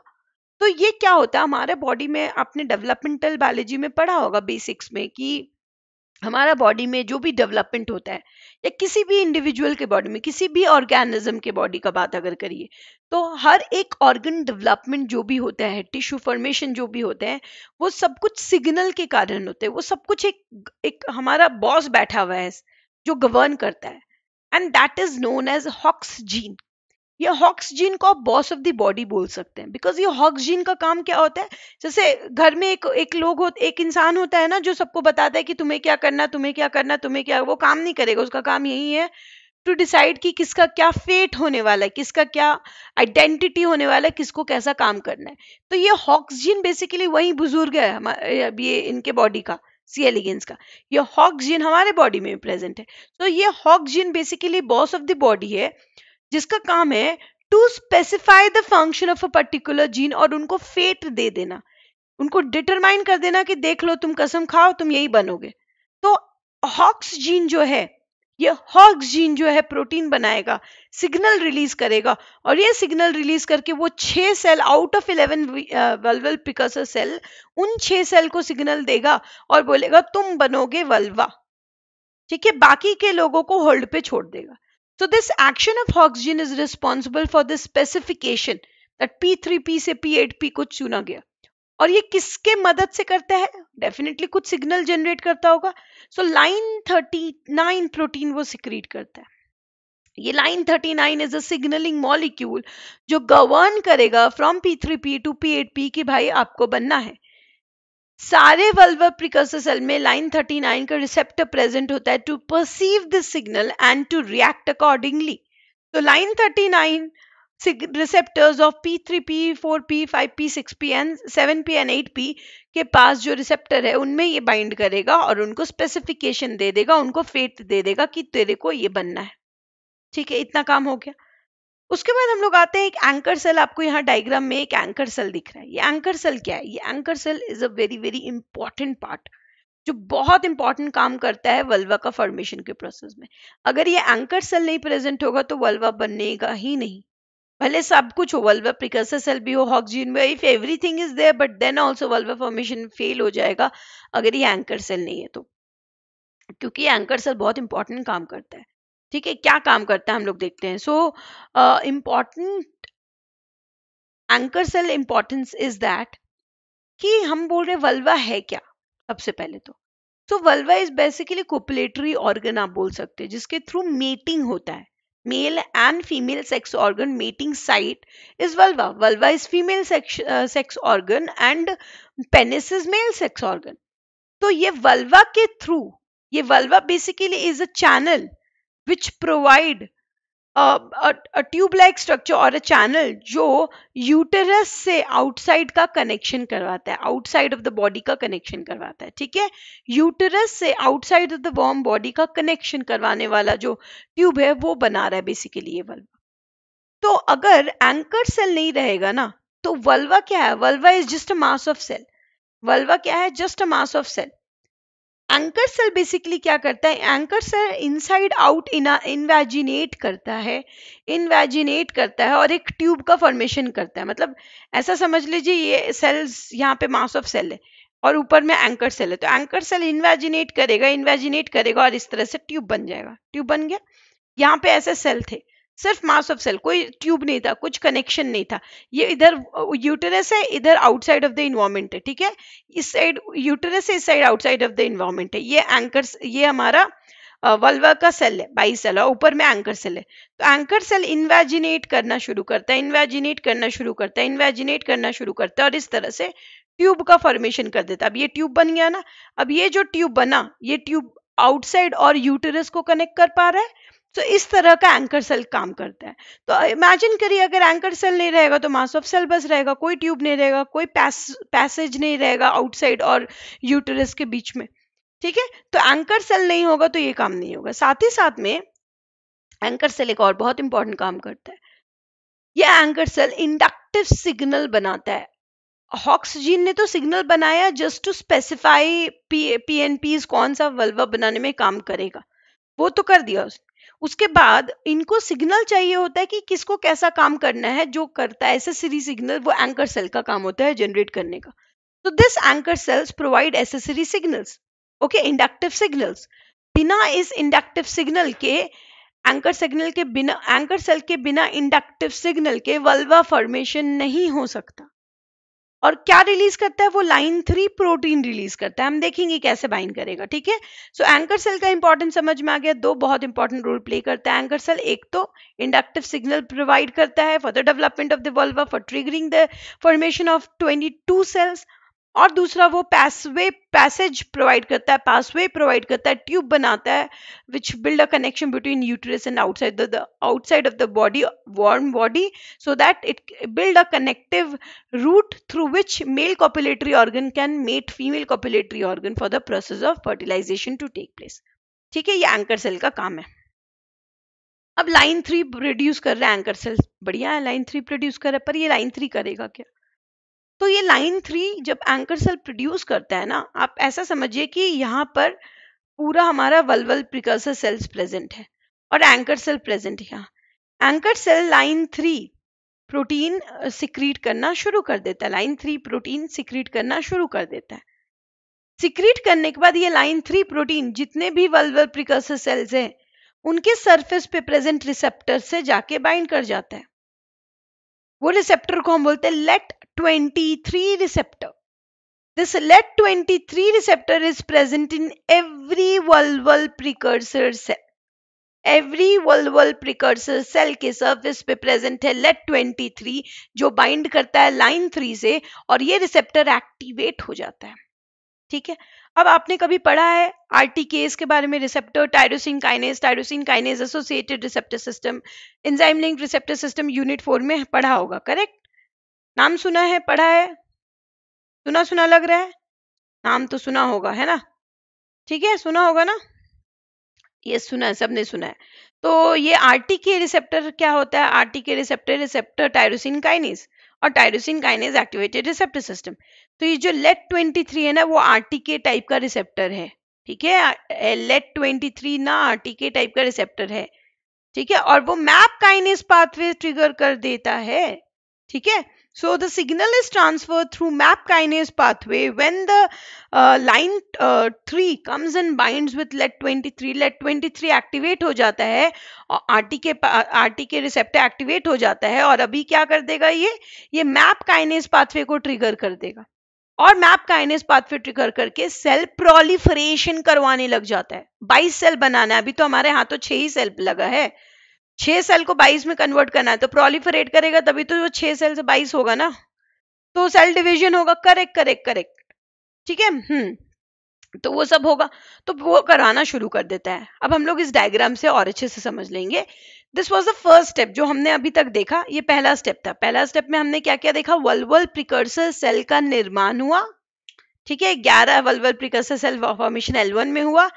तो ये क्या होता है हमारे बॉडी में आपने डेवलपमेंटल बायोलॉजी में पढ़ा होगा बेसिक्स में कि हमारा बॉडी में जो भी डेवलपमेंट होता है या किसी भी इंडिविजुअल के बॉडी में किसी भी ऑर्गेनिज्म के बॉडी का बात अगर करिए तो हर एक ऑर्गन डेवलपमेंट जो भी होता है टिश्यू फॉर्मेशन जो भी होता है वो सब कुछ सिग्नल के कारण होते हैं वो सब कुछ एक एक हमारा बॉस बैठा हुआ है जो गवर्न करता है and that is known as Hox gene ये हॉक्स जीन को आप बॉस ऑफ दी बॉडी बोल सकते हैं बिकॉज ये हॉक्स जीन का काम क्या होता है जैसे घर में एक एक लोग हो एक इंसान होता है ना जो सबको बताता है कि तुम्हें क्या करना तुम्हें क्या करना तुम्हें क्या वो काम नहीं करेगा उसका काम यही है टू डिसाइड कि किसका क्या फेट होने वाला है किसका क्या आइडेंटिटी होने वाला है किसको कैसा काम करना है तो ये हॉक्स जीन बेसिकली वही बुजुर्ग है अब ये इनके बॉडी का सी एलिगेंस का ये हॉक्स जीन हमारे बॉडी में प्रेजेंट है तो ये Hox gene basically boss of the body है जिसका काम है to specify the function of a particular gene और उनको फेट दे देना उनको डिटरमाइन कर देना कि देख लो तुम कसम खाओ तुम यही बनोगे तो हॉक्स जीन जो है ये हॉक्स जीन जो है प्रोटीन बनाएगा सिग्नल रिलीज करेगा और ये सिग्नल रिलीज करके वो छह cell out of eleven vulval precursor cell उन छह सेल को सिग्नल देगा और बोलेगा तुम बनोगे वल्वा ठीक है बाकी के लोगों को होल्ड पे छोड़ देगा So this action of oxygen is responsible for that specification that P3P से P8P को चुना गया और ये किसके मदद से करता है डेफिनेटली कुछ सिग्नल जनरेट करता होगा so line thirty nine protein वो सिक्रीट करता है ये line 39 is a signaling molecule जो गवर्न करेगा फ्रॉम P3P टू P8P कि भाई आपको बनना है सारे वल्वर प्रिकर्सर सेल में लाइन 39 का रिसेप्टर प्रेजेंट होता है to perceive this signal and to react accordingly तो line 39 receptors of six P N seven P N eight P के पास जो रिसेप्टर है उनमें ये बाइंड करेगा और उनको स्पेसिफिकेशन दे देगा उनको फेट दे देगा कि तेरे को ये बनना है ठीक है इतना काम हो गया उसके बाद हम लोग आते हैं एक एंकर सेल आपको यहाँ डायग्राम में एक एंकर सेल दिख रहा है ये एंकर सेल क्या है ये anchor cell is a very very important part जो बहुत इंपॉर्टेंट काम करता है वल्वा का फॉर्मेशन के प्रोसेस में अगर ये एंकर सेल नहीं प्रेजेंट होगा तो वल्वा बनेगा ही नहीं भले सब कुछ हो वल्वा प्रिकर्सर सेल भी हो हॉक्जीन भी if everything is there but then also vulva formation fail हो जाएगा अगर ये एंकर सेल नहीं है तो क्योंकि एंकर सेल बहुत इंपॉर्टेंट काम करता है ठीक है क्या काम करता है हम लोग देखते हैं so important anchor cell importance is that कि हम बोल रहे वल्वा है क्या सबसे पहले तो so vulva is basically copulatory organ आप बोल सकते हैं जिसके थ्रू मेटिंग होता है male and female sex organ mating site is vulva vulva is female sex organ and penis is male sex organ तो ये वल्वा के थ्रू ये vulva basically is a channel which provide a, tube like structure और अ चैनल जो यूटरस से आउटसाइड का कनेक्शन करवाता है आउटसाइड ऑफ द बॉडी का कनेक्शन करवाता है ठीक है यूटरस से outside of the worm body का कनेक्शन करवाने वाला जो ट्यूब है वो बना रहा है बेसिकली ये वल्वा तो अगर एंकर सेल नहीं रहेगा ना तो वल्वा क्या है vulva is just a mass of cell vulva क्या है just a mass of cell anchor cell basically क्या करता है anchor cell inside out invaginate करता है इनवेजिनेट करता है और एक ट्यूब का फॉर्मेशन करता है मतलब ऐसा समझ लीजिए ये सेल्स यहाँ पे मास ऑफ सेल है और ऊपर में एंकर सेल है तो एंकर सेल इन्वेजिनेट करेगा इन्वेजिनेट करेगा और इस तरह से ट्यूब बन जाएगा ट्यूब बन गया यहाँ पे ऐसे सेल थे सिर्फ मास ऑफ सेल कोई ट्यूब नहीं था कुछ कनेक्शन नहीं था ये इधर यूटेरस है इधर आउटसाइड ऑफ द इन्वायरमेंट है ठीक है इस साइड यूटेरस है इस side outside of the environment है ये एंकर ये हमारा वल्वा का सेल है बाई सेल और ऊपर में एंकर सेल है तो एंकर सेल इन्वेजिनेट करना शुरू करता है इन्वेजिनेट करना शुरू करता है इन्वेजिनेट करना शुरू करता है और इस तरह से ट्यूब का फॉर्मेशन कर देता है अब ये ट्यूब बन गया ना अब ये जो ट्यूब बना ये ट्यूब आउटसाइड और यूटेरस को कनेक्ट कर पा रहा है तो इस तरह का एंकर सेल काम करता है तो इमेजिन करिए अगर एंकर सेल नहीं रहेगा तो मास ऑफ सेल बस रहेगा कोई ट्यूब नहीं रहेगा कोई पैसेज नहीं रहेगा आउटसाइड और यूटरस के बीच में ठीक है तो एंकर सेल नहीं होगा तो ये काम नहीं होगा साथ ही साथ में एंकर सेल एक और बहुत इंपॉर्टेंट काम करता है यह एंकर सेल इंडक्टिव सिग्नल बनाता है हॉक्स जीन ने तो सिग्नल बनाया just to specify P N P कौन सा वल्वा बनाने में काम करेगा वो तो कर दिया उसने उसके बाद इनको सिग्नल चाहिए होता है कि किसको कैसा काम करना है जो करता है एसेसरी सिग्नल वो एंकर सेल का काम होता है जनरेट करने का तो this anchor cells provide accessory signals okay inductive signals बिना इस इंडक्टिव सिग्नल के एंकर सिग्नल के बिना एंकर सेल के बिना इंडक्टिव सिग्नल के वल्वा फॉर्मेशन नहीं हो सकता और क्या रिलीज करता है वो लाइन थ्री प्रोटीन रिलीज करता है हम देखेंगे कैसे बाइंड करेगा ठीक है सो एंकर सेल का इंपॉर्टेंट समझ में आ गया दो बहुत इंपॉर्टेंट रोल प्ले करता है एंकर सेल एक तो इंडक्टिव सिग्नल प्रोवाइड करता है for the development of the world for triggering the formation of twenty two cells और दूसरा वो पैसवे पैसेज प्रोवाइड करता है पासवे प्रोवाइड करता है ट्यूब बनाता है which build a connection between uterus and outside the outside of the body worm body so that it build a connective route through which male copulatory organ can mate female copulatory organ for the process of fertilization to take place ठीक है ये एंकर सेल का काम है अब लाइन थ्री प्रोड्यूस कर रहा है एंकर सेल बढ़िया है लाइन थ्री प्रोड्यूस कर रहा है पर ये लाइन थ्री करेगा क्या तो ये लाइन थ्री जब एंकर सेल प्रोड्यूस करता है ना आप ऐसा समझिए कि यहाँ पर पूरा हमारा वलवल प्रिकर्सर सेल्स प्रेजेंट है और एंकर सेल प्रेजेंट यहाँ anchor cell line three protein secrete करना शुरू कर देता है लाइन थ्री प्रोटीन सिक्रीट करना शुरू कर देता है सिक्रीट करने के बाद ये लाइन थ्री प्रोटीन जितने भी वलवल प्रिकर्सर सेल्स हैं उनके सरफेस पे प्रेजेंट रिसेप्टर से जाके बाइंड कर जाता है वो रिसेप्टर को हम बोलते हैं let 23 receptor. This LED23 receptor is present in every vulval precursor cell. Every vulval precursor cell के सर्फिस पे प्रेजेंट है लेट जो बाइंड करता है लाइन 3 से और ये रिसेप्टर एक्टिवेट हो जाता है ठीक है अब आपने कभी पढ़ा है आरटीकेएस के बारे में receptor tyrosine kinase tyrosine kinase associated receptor system enzyme receptor system unit four में पढ़ा होगा करेक्ट नाम सुना है पढ़ा है सुना सुना लग रहा है नाम तो सुना होगा है ना ठीक है सुना होगा ना ये सुना है सबने सुना है तो ये आरटी के रिसेप्टर क्या होता है RT K receptor receptor tyrosine kinase और tyrosine kinase activated receptor system तो ये जो लेट 23 है ना वो आरटी के टाइप का रिसेप्टर है ठीक है लेट 23 ना आरटी के टाइप का रिसेप्टर है ठीक है और वो मैप काइनेज पाथवे ट्रिगर कर देता है ठीक है So the signal is transferred through MAP kinase pathway when the uh, line uh, 3 comes and binds with LED23. LED23 activate हो जाता है और आरटी के आरटी के रिसेप्टर एक्टिवेट हो जाता है और अभी क्या कर देगा ये ये मैप काइनेज पाथवे को ट्रिगर कर देगा और मैप काइनेज पाथवे ट्रिगर करके सेल प्रोलिफरेशन करवाने लग जाता है बाईस सेल बनाना है अभी तो हमारे हाथों तो छह ही सेल लगा है छह सेल को बाईस में कन्वर्ट करना है तो प्रोलिफरेट करेगा तभी तो जो छह सेल से बाईस होगा ना तो सेल डिविजन होगा करेक्ट करेक्ट करेक्ट ठीक है हम्म तो वो सब होगा तो वो कराना शुरू कर देता है अब हम लोग इस डायग्राम से और अच्छे से समझ लेंगे this was the first step जो हमने अभी तक देखा ये पहला स्टेप था पहला स्टेप में हमने क्या क्या देखा वल्वल प्रिकर्सर सेल का निर्माण हुआ ठीक है ग्यारह vulval precursor cell formation L one में हुआ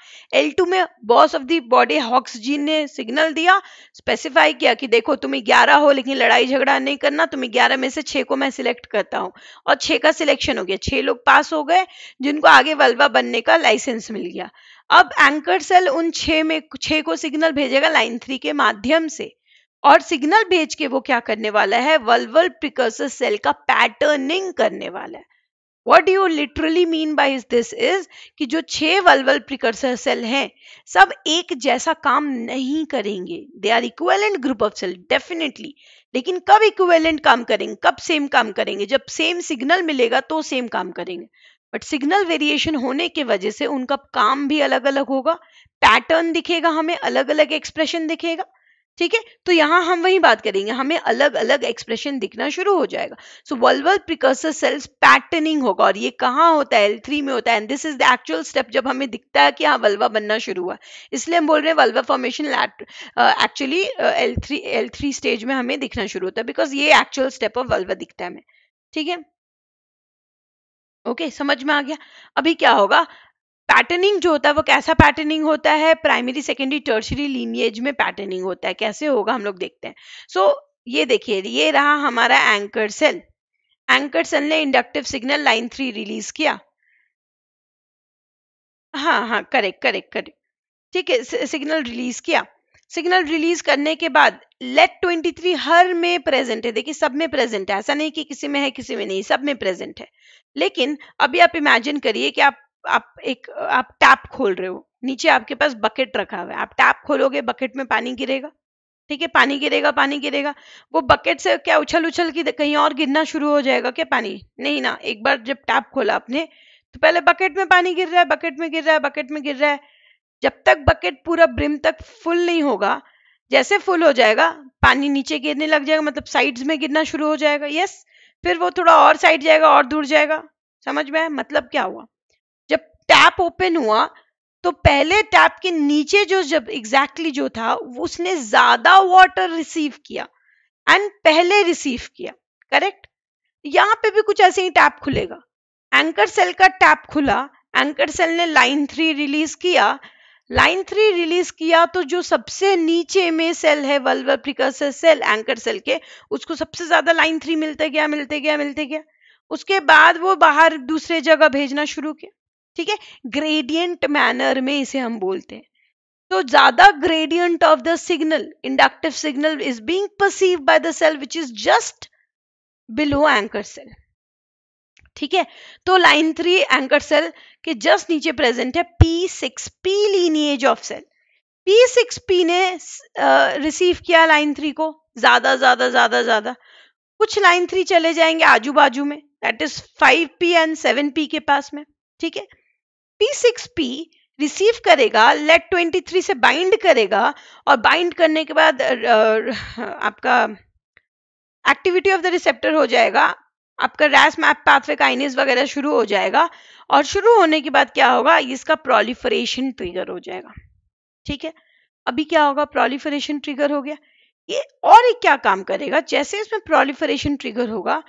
एल टू में boss of the body Hox gene ने सिग्नल दिया स्पेसिफाई किया कि देखो तुम्हें ग्यारह हो लेकिन लड़ाई झगड़ा नहीं करना तुम्हें ग्यारह में से छह को मैं सिलेक्ट करता हूँ और छह का सिलेक्शन हो गया छह लोग पास हो गए जिनको आगे वल्वा बनने का लाइसेंस मिल गया अब एंकर सेल उन छह में छह को सिग्नल भेजेगा लाइन थ्री के माध्यम से और सिग्नल भेज के वो क्या करने वाला है वल्वल प्रिकर्सर सेल का पैटर्निंग करने वाला है what you literally mean by this is कि जो छह वल्वल प्रिकर्सर सेल हैं सब एक जैसा काम नहीं करेंगे they are equivalent group of cell definitely लेकिन कब इक्वेलेंट काम करेंगे कब सेम काम करेंगे जब सेम सिग्नल मिलेगा तो सेम काम करेंगे बट सिग्नल वेरिएशन होने के वजह से उनका काम भी अलग अलग होगा पैटर्न दिखेगा हमें अलग अलग एक्सप्रेशन दिखेगा ठीक है तो यहाँ हम वही बात करेंगे हमें अलग अलग एक्सप्रेशन दिखना शुरू हो जाएगा so vulvar precursor cells patterning होगा और ये कहाँ होता है एल थ्री में होता है and this is the actual step जब हमें दिखता है कि हाँ वल्वा बनना शुरू हुआ इसलिए हम बोल रहे हैं vulva formation actually L three L three stage में हमें दिखना शुरू होता है बिकॉज ये एक्चुअल स्टेप ऑफ वल्वा दिखता है हमें ठीक है ओके okay, समझ में आ गया अभी क्या होगा पैटर्निंग जो होता है वो कैसा पैटर्निंग होता है प्राइमरी सेकेंडरी टर्शरी लीनियज में पैटर्निंग होता है कैसे होगा हम लोग देखते हैं सो so, ये देखिए ये रहा हमारा एंकर सेल एंकर सेल ने inductive signal line three release किया हाँ हाँ करेक्ट करेक्ट करेक्ट ठीक है सिग्नल रिलीज किया सिग्नल रिलीज करने के बाद लेट 23 हर में प्रेजेंट है देखिए सब में प्रेजेंट है ऐसा नहीं कि किसी में है किसी में नहीं सब में प्रेजेंट है लेकिन अभी आप इमेजिन करिए कि आप आप एक आप टैप खोल रहे हो नीचे आपके पास बकेट रखा हुआ है आप टैप खोलोगे बकेट में पानी गिरेगा ठीक है पानी गिरेगा पानी गिरेगा वो बकेट से क्या उछल उछल की कहीं और गिरना शुरू हो जाएगा क्या पानी नहीं ना एक बार जब टैप खोला आपने तो पहले बकेट में पानी गिर रहा है बकेट में गिर रहा है बकेट में गिर रहा है जब तक बकेट पूरा ब्रिम तक फुल नहीं होगा जैसे फुल हो जाएगा पानी नीचे गिरने लग जाएगा मतलब साइड्स में गिरना शुरू हो जाएगा यस फिर वो थोड़ा और साइड जाएगा और दूर जाएगा समझ में मतलब क्या हुआ टैप ओपन हुआ तो पहले टैप के नीचे जो जब एग्जैक्टली exactly जो था उसने ज्यादा वाटर रिसीव किया एंड पहले रिसीव किया करेक्ट यहाँ पे भी कुछ ऐसे ही टैप खुलेगा एंकर सेल का टैप खुला एंकर सेल ने लाइन थ्री रिलीज किया लाइन थ्री रिलीज किया तो जो सबसे नीचे में सेल है vulvar precursor cell anchor cell के उसको सबसे ज्यादा लाइन थ्री मिलते गया मिलते गया मिलते गया उसके बाद वो बाहर दूसरे जगह भेजना शुरू किया ठीक है ग्रेडियंट मैनर में इसे हम बोलते हैं तो ज्यादा gradient of the signal inductive signal is being perceive by the cell which is just below anchor cell ठीक है तो लाइन थ्री एंकर सेल के जस्ट नीचे प्रेजेंट है P six P lineage of cell P six P ने रिसीव किया लाइन थ्री को ज्यादा ज्यादा ज्यादा ज्यादा कुछ लाइन थ्री चले जाएंगे आजू बाजू में that is five P and seven P के पास में ठीक है P6P रिसीव करेगा लेट 23 से बाइंड करेगा और बाइंड करने के बाद आपका एक्टिविटी ऑफ द रिसेप्टर हो जाएगा आपका रैस मैप पाथवे काइनेज वगैरह शुरू हो जाएगा और शुरू होने के बाद क्या होगा इसका प्रोलिफरेशन ट्रिगर हो जाएगा ठीक है अभी क्या होगा प्रोलिफरेशन ट्रिगर हो गया ये और एक क्या काम करेगा जैसे इसमें प्रोलिफरेशन ट्रिगर होगा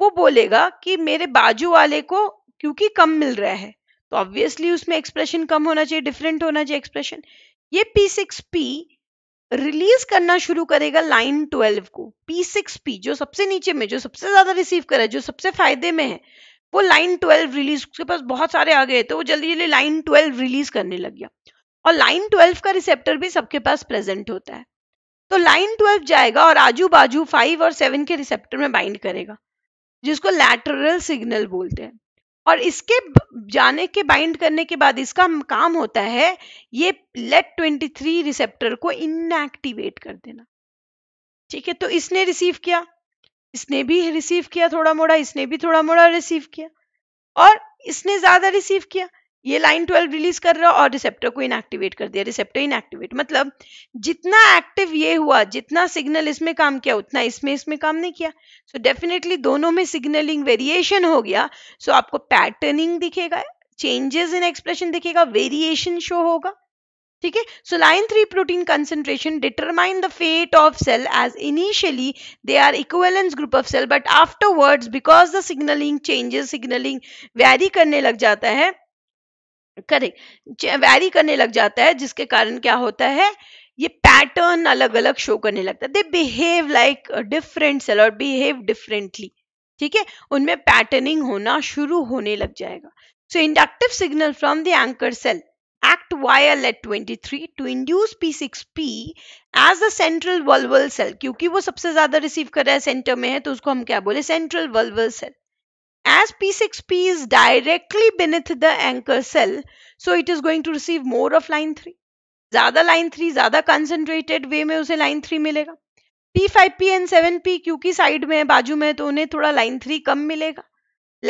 वो बोलेगा कि मेरे बाजू वाले को क्योंकि कम मिल रहा है तो ऑब्वियसली उसमें एक्सप्रेशन कम होना चाहिए डिफरेंट होना चाहिए एक्सप्रेशन ये पी सिक्स पी रिलीज करना शुरू करेगा लाइन ट्वेल्व को पी सिक्स पी जो सबसे नीचे में जो सबसे ज्यादा रिसीव करे जो सबसे फायदे में है वो लाइन ट्वेल्व रिलीज उसके पास बहुत सारे आ गए तो वो जल्दी जल्दी लाइन ट्वेल्व रिलीज करने लग गया और लाइन ट्वेल्व का रिसेप्टर भी सबके पास प्रेजेंट होता है तो लाइन ट्वेल्व जाएगा और आजू बाजू फाइव और सेवन के रिसेप्टर में बाइंड करेगा जिसको लैटरल सिग्नल बोलते हैं और इसके जाने के बाइंड करने के बाद इसका काम होता है ये लेट 23 रिसेप्टर को इनएक्टिवेट कर देना ठीक है तो इसने रिसीव किया इसने भी रिसीव किया थोड़ा मोड़ा इसने भी थोड़ा मोड़ा रिसीव किया और इसने ज्यादा रिसीव किया ये लाइन ट्वेल्व रिलीज कर रहा और रिसेप्टर को इनएक्टिवेट कर दिया रिसेप्टर इनएक्टिवेट मतलब जितना एक्टिव ये हुआ जितना सिग्नल इसमें काम किया उतना इसमें इसमें काम नहीं किया सो so डेफिनेटली दोनों में सिग्नलिंग वेरिएशन हो गया सो so आपको पैटर्निंग दिखेगा चेंजेस इन एक्सप्रेशन दिखेगा वेरिएशन शो होगा ठीक है so line three protein concentration determine the fate of cell as initially they are equivalence group of cell but afterwards because the signalling changes signalling vary करने लग जाता है करे वैरी करने लग जाता है जिसके कारण क्या होता है ये पैटर्न अलग अलग शो करने लगता है they behave like different cell और बिहेव डिफरेंटली ठीक है उनमें पैटर्निंग होना शुरू होने लग जाएगा so inductive signal from the anchor cell act while at 23 induce P six P a central valvular cell क्योंकि वो सबसे ज्यादा रिसीव कर रहा है सेंटर में है तो उसको हम क्या बोले central valvular cell As P6P is directly beneath the anchor cell, so it is going to receive more of line 3. ज़्यादा लाइन थ्री ज़्यादा कंसनट्रेटेड वे में उसे लाइन थ्री मिलेगा P five P and seven P क्योंकि साइड में है बाजू में है तो उन्हें थोड़ा लाइन थ्री कम मिलेगा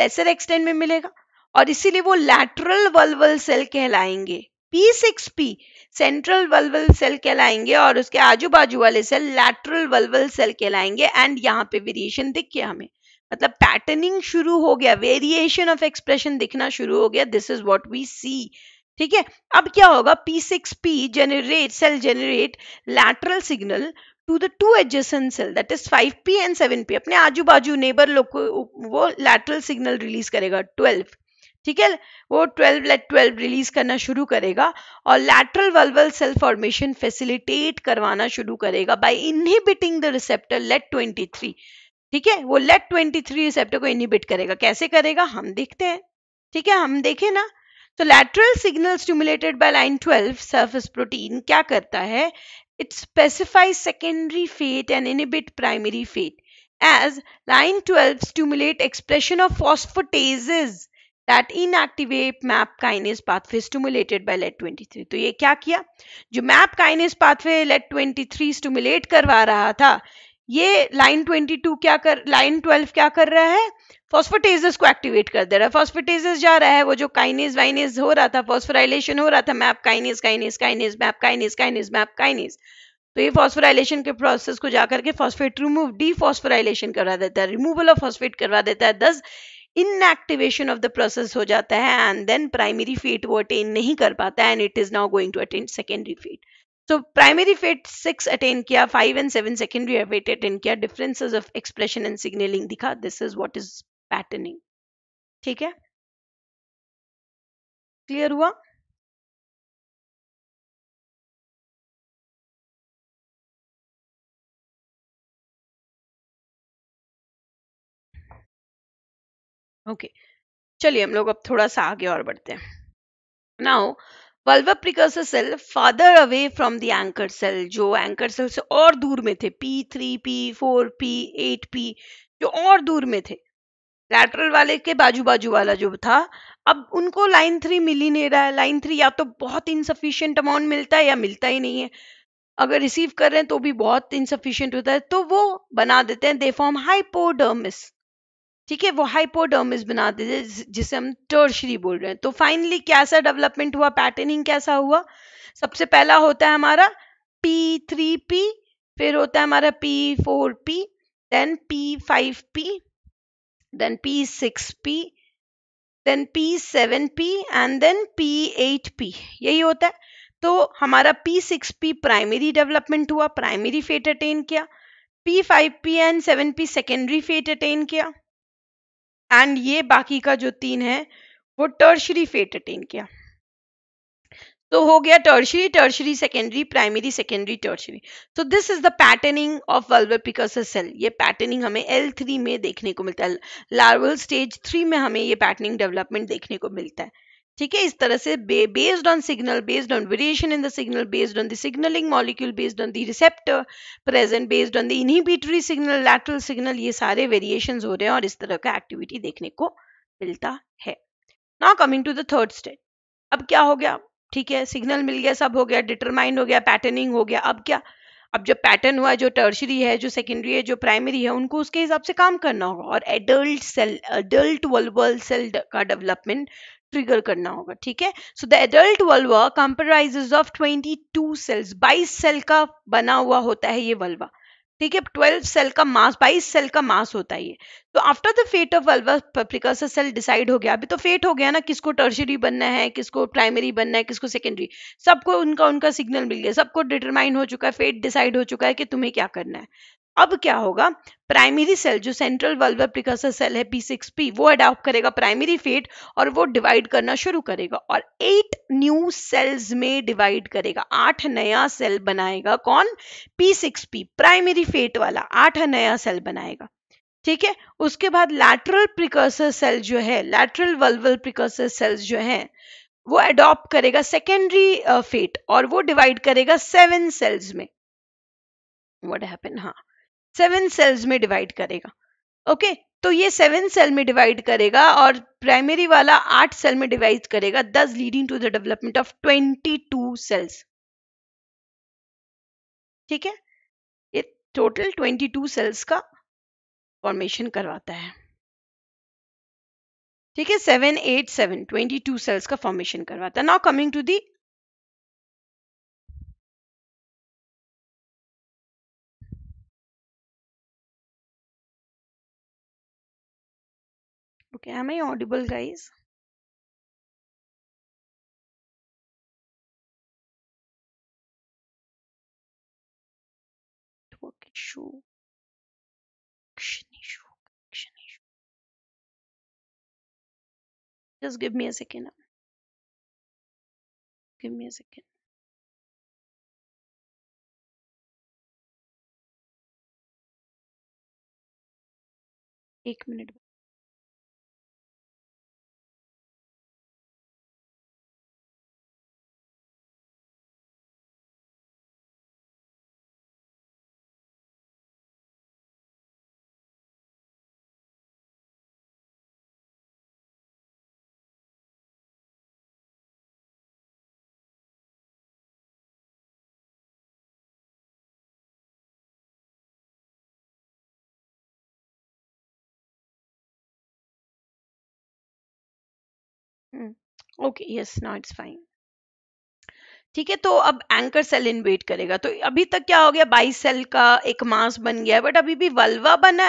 लेसर एक्सटेंड में मिलेगा और इसीलिए वो लैटरल वल्वल सेल कहलाएंगे P six P central vulval cell कहलाएंगे और उसके आजू बाजू वाले सेल लैटरल वल्वल सेल कहलाएंगे एंड यहाँ पे वेरिएशन दिखे हमें मतलब पैटर्निंग शुरू हो गया वेरिएशन ऑफ एक्सप्रेशन दिखना शुरू हो गया this is what we see ठीक है अब क्या होगा P six P generate cell generate lateral signal to the to adjacent cell that is P and P अपने आजू बाजू नेबर लोग को वो लैटरल सिग्नल रिलीज करेगा ट्वेल्व ठीक है वो ट्वेल्व लेट ट्वेल्व रिलीज करना शुरू करेगा और lateral vulval cell formation facilitate करवाना शुरू करेगा by inhibiting the receptor let twenty three ठीक है वो लेट ट्वेंटी थ्री रिसेप्टर को इनिबिट करेगा कैसे करेगा हम देखते हैं ठीक है हम देखें ना तो lateral signal stimulated by line twelve surface protein क्या करता है it specifies secondary fate and inhibit primary fate as line twelve stimulate expression of phosphatases that inactivate map kinase pathway stimulated by let 23 तो ये क्या किया जो MAP kinase pathway let 23 stimulate करवा रहा था ये लाइन 22 क्या कर लाइन 12 क्या कर रहा है फॉस्फोटेजेस को एक्टिवेट कर दे रहा है फॉस्फोटेजेस जा रहा है वो जो काइनेज वाइनेज हो रहा था फॉस्फोराइलेशन हो रहा था MAP kinase kinase kinase MAP kinase kinase MAP kinase तो ये फॉस्फोराइलेशन के प्रोसेस को जाकर के फॉस्फेट रिमूव डी फॉस्फोराइलेशन करवा देता है रिमूवल ऑफ फॉस्फेट करवा देता है दस इनएक्टिवेशन ऑफ द प्रोसेस हो जाता है एंड देन प्राइमरी फीट वो अटेन नहीं कर पाता है and it is now going to attain secondary fate तो प्राइमरी फेट सिक्स अटेंड किया five and seven secondary fate attend किया differences of expression and signalling दिखा this is what is patterning ठीक है क्लियर हुआ ओके okay. चलिए हम लोग अब थोड़ा सा आगे और बढ़ते हैं now vulva precursor cell farther away from the anchor cell जो एंकर सेल से और दूर में थे P three P four P eight P जो और दूर में थे लैटरल वाले के बाजू बाजू वाला जो था अब उनको लाइन थ्री मिल ही नहीं रहा है लाइन थ्री या तो बहुत इनसफिशियंट अमाउंट मिलता है या मिलता ही नहीं है अगर रिसीव कर रहे हैं तो भी बहुत इनसफिशियंट होता है तो वो बना देते हैं दे फॉर्म हाइपोडर्मिस ठीक है वो हाइपोडर्मिस बनाते थे जिसे हम टर्शरी बोल रहे हैं तो फाइनली कैसा डेवलपमेंट हुआ पैटर्निंग कैसा हुआ सबसे पहला होता है हमारा पी थ्री पी फिर होता है हमारा P four P then P five P then P six P then P seven P and then P eight P यही होता है तो हमारा P six P primary development हुआ प्राइमरी फेट अटेन किया P five P and seven P secondary fate attain किया एंड ये बाकी का जो तीन है वो टर्शरी फेट अटेन किया तो हो गया tertiary tertiary secondary primary secondary tertiary तो this is the patterning of vulvar precursor cell ये पैटर्निंग हमें एल थ्री में देखने को मिलता है लार्वल स्टेज थ्री में हमें ये पैटर्निंग डेवलपमेंट देखने को मिलता है ठीक है इस तरह से based on signal based on variation in the signal based on the signalling molecule based on the receptor present based on the inhibitory signal lateral signal ये सारे वेरिएशन हो रहे हैं और इस तरह का एक्टिविटी देखने को मिलता है now coming to the third step अब क्या हो गया ठीक है सिग्नल मिल गया सब हो गया डिटरमाइंड हो गया पैटर्निंग हो गया अब क्या अब जो पैटर्न हुआ जो टर्शरी है जो सेकेंडरी है जो प्राइमरी है उनको उसके हिसाब से काम करना होगा और एडल्ट सेल एडल्ट वल्बल सेल का डेवलपमेंट ट्रिगर करना होगा ठीक है so the adult vulva comprise of 22 cells 22 cell का बना हुआ होता है ये वल्वा ठीक है 12 सेल का मास 22 सेल का मास होता है ये तो after the fate of vulva precursor cell decide हो गया अभी तो फेट हो गया ना किसको टर्शरी बनना है किसको प्राइमरी बनना है किसको सेकेंडरी सबको उनका उनका सिग्नल मिल गया सबको डिटरमाइन हो चुका है फेट डिसाइड हो चुका है कि तुम्हें क्या करना है अब क्या होगा प्राइमरी सेल जो सेंट्रल वल्वर प्रिकर्सर सेल है पी सिक्स पी वो अडॉप्ट करेगा प्राइमरी फेट और वो डिवाइड करना शुरू करेगा और एट न्यू सेल्स में डिवाइड करेगा आठ नया सेल बनाएगा कौन P six P primary fate वाला आठ नया सेल बनाएगा ठीक है उसके बाद लैटरल प्रिकर्सर सेल जो है लैटरल वल्वल प्रिकर्सर सेल्स जो है वो अडॉप्ट करेगा सेकेंडरी फेट uh, और वो डिवाइड करेगा सेवन सेल्स में वट हैपन हाँ सेवन सेल्स में डिवाइड करेगा ओके okay? तो ये सेवन सेल में डिवाइड करेगा और प्राइमरी वाला आठ सेल में डिवाइड करेगा दस leading to the development of twenty two cells ठीक है ये टोटल ट्वेंटी टू सेल्स का फॉर्मेशन करवाता है ठीक है seven eight seven twenty two cells का फॉर्मेशन करवाता है now coming to the Okay, am I audible, guys? Network issue. Connection issue. Connection issue. Just give me a second. Give me a second. एक minute okay yes now it's fine ठीक है तो अब एंकर सेल इन्वेट करेगा तो अभी तक क्या हो गया बाई सेल का एक मास बन गया बट अभी भी वल्वा बना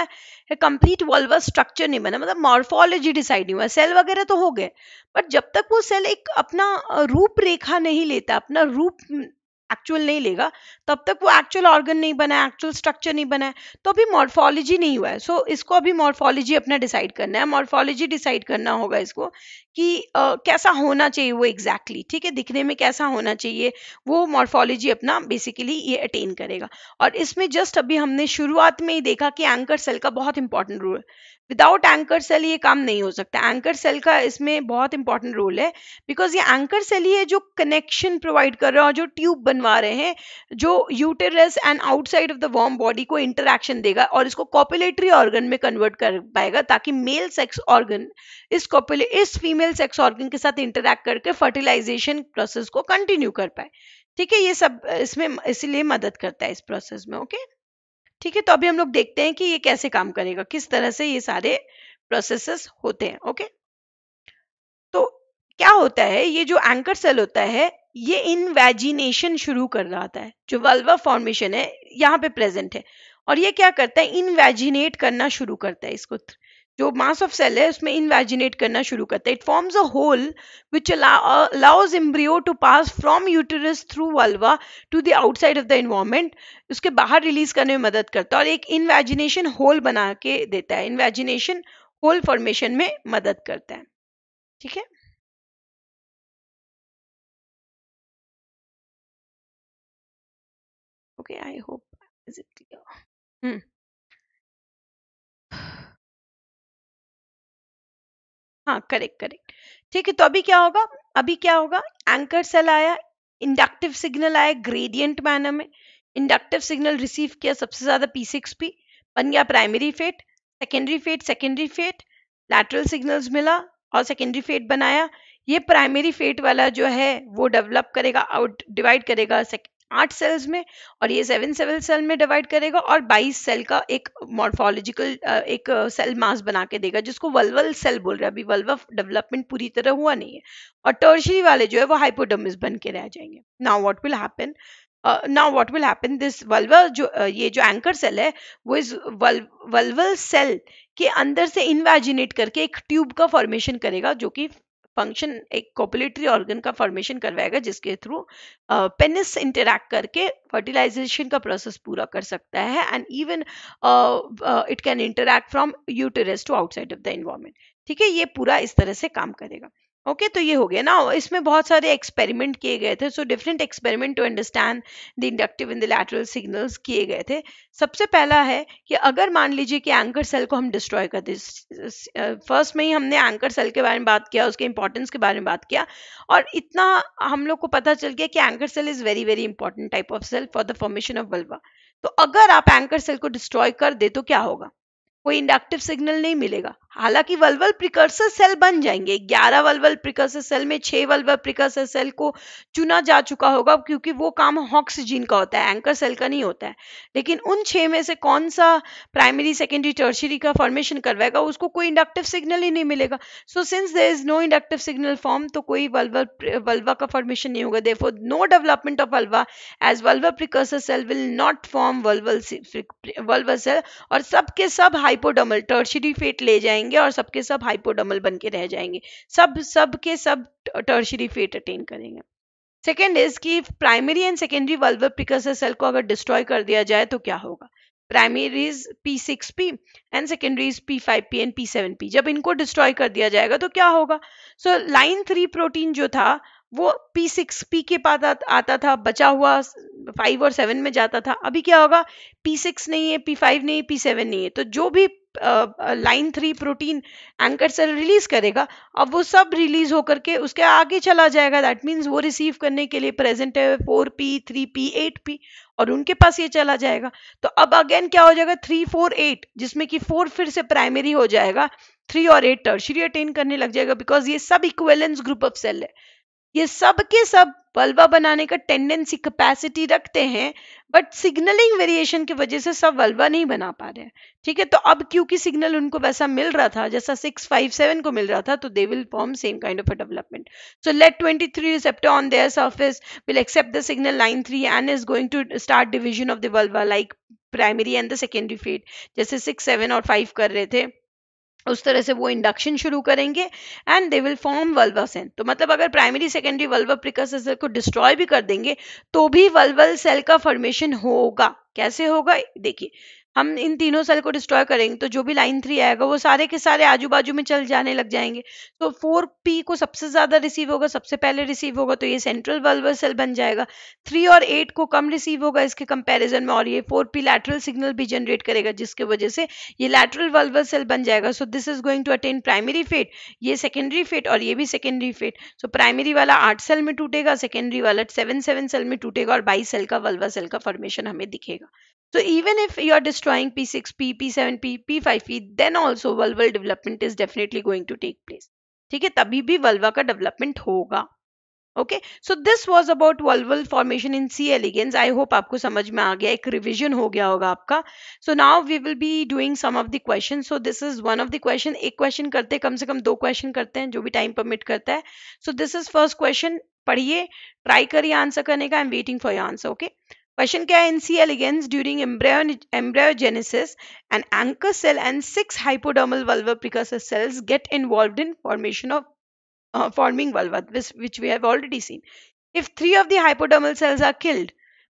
है कंप्लीट वल्वा स्ट्रक्चर नहीं बना मतलब मॉर्फोलॉजी डिसाइड नहीं हुआ सेल वगैरह तो हो गए बट जब तक वो सेल एक अपना रूप रेखा नहीं लेता अपना रूप एक्चुअल नहीं लेगा तब तक वो एक्चुअल ऑर्गन नहीं बना है एक्चुअल स्ट्रक्चर नहीं बना है तो अभी मॉर्फोलॉजी नहीं हुआ है सो so, इसको अभी मॉर्फोलॉजी अपना डिसाइड करना है मॉर्फोलॉजी डिसाइड करना होगा इसको कि आ, कैसा होना चाहिए वो एग्जैक्टली exactly, ठीक है दिखने में कैसा होना चाहिए वो मॉर्फोलॉजी अपना बेसिकली ये अटेन करेगा और इसमें जस्ट अभी हमने शुरुआत में ही देखा कि एंकर सेल का बहुत important role without anchor cell ये काम नहीं हो सकता एंकर सेल का इसमें बहुत इंपॉर्टेंट रोल है बिकॉज ये एंकर सेल ही है जो कनेक्शन प्रोवाइड कर रहे हैं और जो ट्यूब बनवा रहे हैं जो uterus and outside of the worm body को इंटरेक्शन देगा और इसको कॉपुलेटरी ऑर्गन में कन्वर्ट कर पाएगा ताकि मेल सेक्स ऑर्गन इस कॉपुले इस फीमेल सेक्स ऑर्गन के साथ इंटरेक्ट करके फर्टिलाइजेशन प्रोसेस को कंटिन्यू कर पाए ठीक है ये सब इसमें इसीलिए मदद करता है इस प्रोसेस में ओके okay? ठीक है तो अभी हम लोग देखते हैं कि ये कैसे काम करेगा किस तरह से ये सारे प्रोसेसेस होते हैं ओके तो क्या होता है ये जो एंकर सेल होता है ये इनवेजिनेशन शुरू कर रहा था है जो वल्वा फॉर्मेशन है यहाँ पे प्रेजेंट है और ये क्या करता है इनवेजिनेट करना शुरू करता है इसको जो मास ऑफ सेल है उसमें इनवेजिनेट करना शुरू करता है it forms a hole which allows embryo to pass from uterus through vulva to the outside of the environment उसके बाहर रिलीज करने में मदद करता है और एक इनवेजिनेशन होल बना के देता है इनवेजिनेशन होल फॉर्मेशन में मदद करता है ठीक है okay I hope is it clear hmm हाँ करेक्ट करेक्ट ठीक है तो अभी क्या होगा अभी क्या होगा एंकर सेल आया इंडक्टिव सिग्नल आया ग्रेडियंट मैनर में इंडक्टिव सिग्नल रिसीव किया सबसे ज्यादा पी सिक्स पी बन गया primary fate secondary fate secondary fate lateral signals मिला और सेकेंडरी फेट बनाया ये प्राइमरी फेट वाला जो है वो डेवलप करेगा आउट डिवाइड करेगा आठ सेल्स में और ये सेवन सेवन सेल में डिवाइड करेगा और बाईस सेल का एक मॉर्फोलॉजिकल एक सेल मास बना के देगा जिसको वल्वल सेल बोल रहे हैं अभी वल्वा डेवलपमेंट पूरी तरह हुआ नहीं है और टर्शरी वाले जो है वो हाइपोडमिस बन के रह जाएंगे now what will happen now what will happen this vulva जो uh, ये जो एंकर सेल है वो इस वल्वल सेल के अंदर से इन्वेजिनेट करके एक ट्यूब का फॉर्मेशन करेगा जो कि फंक्शन एक कॉपुलेटरी ऑर्गन का फॉर्मेशन करवाएगा जिसके थ्रू पेनिस इंटरैक्ट करके फर्टिलाइजेशन का प्रोसेस पूरा कर सकता है and even it can interact from uterus to outside of the environment ठीक है ये पूरा इस तरह से काम करेगा ओके okay, तो ये हो गया ना इसमें बहुत सारे एक्सपेरिमेंट किए गए थे so different experiment to understand the inductive in the lateral signals किए गए थे सबसे पहला है कि अगर मान लीजिए कि एंकर सेल को हम डिस्ट्रॉय कर दें फर्स्ट में ही हमने एंकर सेल के बारे में बात किया उसके इंपॉर्टेंस के बारे में बात किया और इतना हम लोग को पता चल गया कि anchor cell is very very important type of cell for the formation of बल्बा तो अगर आप एंकर सेल को डिस्ट्रॉय कर दे तो क्या होगा कोई इंडक्टिव सिग्नल नहीं मिलेगा हालांकि वलवल प्रिकर्सर सेल बन जाएंगे 11 वलवल प्रिकर्सर सेल में 6 वलवल प्रिकर्सर सेल को चुना जा चुका होगा क्योंकि वो काम हॉक्स जीन का होता है एंकर सेल का नहीं होता है लेकिन उन 6 में से कौन सा प्राइमरी सेकेंडरी टर्शरी का फॉर्मेशन करवाएगा उसको कोई इंडक्टिव सिग्नल ही नहीं मिलेगा so since there is no inductive signal form तो कोई वल्वल वल्वा का फॉर्मेशन नहीं होगा there no development of vulva as vulva precursor cell will not form vulval vulva cell और सबके सब हाइपोडमल टर्शरी फेट ले जाएंगे जाएंगे और सबके सब हाइपोडमल बन के रह जाएंगे सब सब के सब टर्शरी फेट अटेन करेंगे सेकेंड इज कि primary and secondary vulval precursor cell को अगर डिस्ट्रॉय कर दिया जाए तो क्या होगा primaries P six P and secondaries P five P and P seven P जब इनको डिस्ट्रॉय कर दिया जाएगा तो क्या होगा सो लाइन थ्री प्रोटीन जो था वो पी सिक्स पी के पास आता था बचा हुआ फाइव और सेवन में जाता था अभी क्या होगा पी सिक्स नहीं है पी फाइव नहीं है पी सेवन नहीं है तो जो भी line three protein anchor cell release करेगा अब वो सब रिलीज होकर के उसके आगे चला जाएगा दैट मीन्स वो रिसीव करने के लिए प्रेजेंट है four P three P eight P और उनके पास ये चला जाएगा तो अब अगेन क्या हो जाएगा थ्री फोर एट जिसमें कि फोर फिर से प्राइमरी हो जाएगा थ्री और एट टर्शरी अटेन करने लग जाएगा बिकॉज ये सब इक्वेलेंस ग्रुप ऑफ सेल है ये सब के सब वल्वा बनाने का टेंडेंसी कैपेसिटी रखते हैं बट सिग्नलिंग वेरिएशन की वजह से सब वल्वा नहीं बना पा रहे ठीक है तो अब क्योंकि सिग्नल उनको वैसा मिल रहा था जैसा सिक्स फाइव सेवन को मिल रहा था तो they will form same kind of a development so let twenty three receptor on their surface will accept the signal line three and is going to start division of the vulva like primary and the secondary feed जैसे सिक्स सेवन और फाइव कर रहे थे उस तरह से वो इंडक्शन शुरू करेंगे and they will form vulva cell तो मतलब अगर primary secondary vulva precursor cell को डिस्ट्रॉय भी कर देंगे तो भी वल्वल सेल का फॉर्मेशन होगा कैसे होगा देखिए हम इन तीनों सेल को डिस्ट्रॉय करेंगे तो जो भी लाइन थ्री आएगा वो सारे के सारे आजू बाजू में चल जाने लग जाएंगे तो फोर पी को सबसे ज्यादा रिसीव होगा सबसे पहले रिसीव होगा तो ये सेंट्रल वल्वर सेल बन जाएगा थ्री और एट को कम रिसीव होगा इसके कंपेरिजन में और ये फोर पी लैटरल सिग्नल भी जनरेट करेगा जिसके वजह से ये लैटरल वल्वर सेल बन जाएगा so this is going to attain primary fate ये सेकेंडरी फेट और ये भी सेकेंडरी फेट सो प्राइमरी वाला आठ सेल में टूटेगा सेकेंडरी वाला सेवन सेवन सेल में टूटेगा और बाईस सेल का वल्वर सेल का फॉर्मेशन हमें दिखेगा तो even if you are destroying P6P, P7P, P5P, then also vulval development is definitely going to take place. ठीक है तभी भी वल्वा का डेवलपमेंट होगा okay so this was about vulval formation in C elegans I hope आपको समझ में आ गया एक रिवीजन हो गया होगा आपका so now we will be doing some of the question so this is one of the question एक क्वेश्चन करते हैं कम से कम दो क्वेश्चन करते हैं जो भी टाइम परमिट करता है so this is first question पढ़िए ट्राई करिए आंसर करने का I am waiting for your answer okay question क्या है in C elegans during embryogenesis an anchor cell and six hypodermal vulval precursor cells get involve in formation of forming vulva which we have already seen if three of the hypodermal cells are killed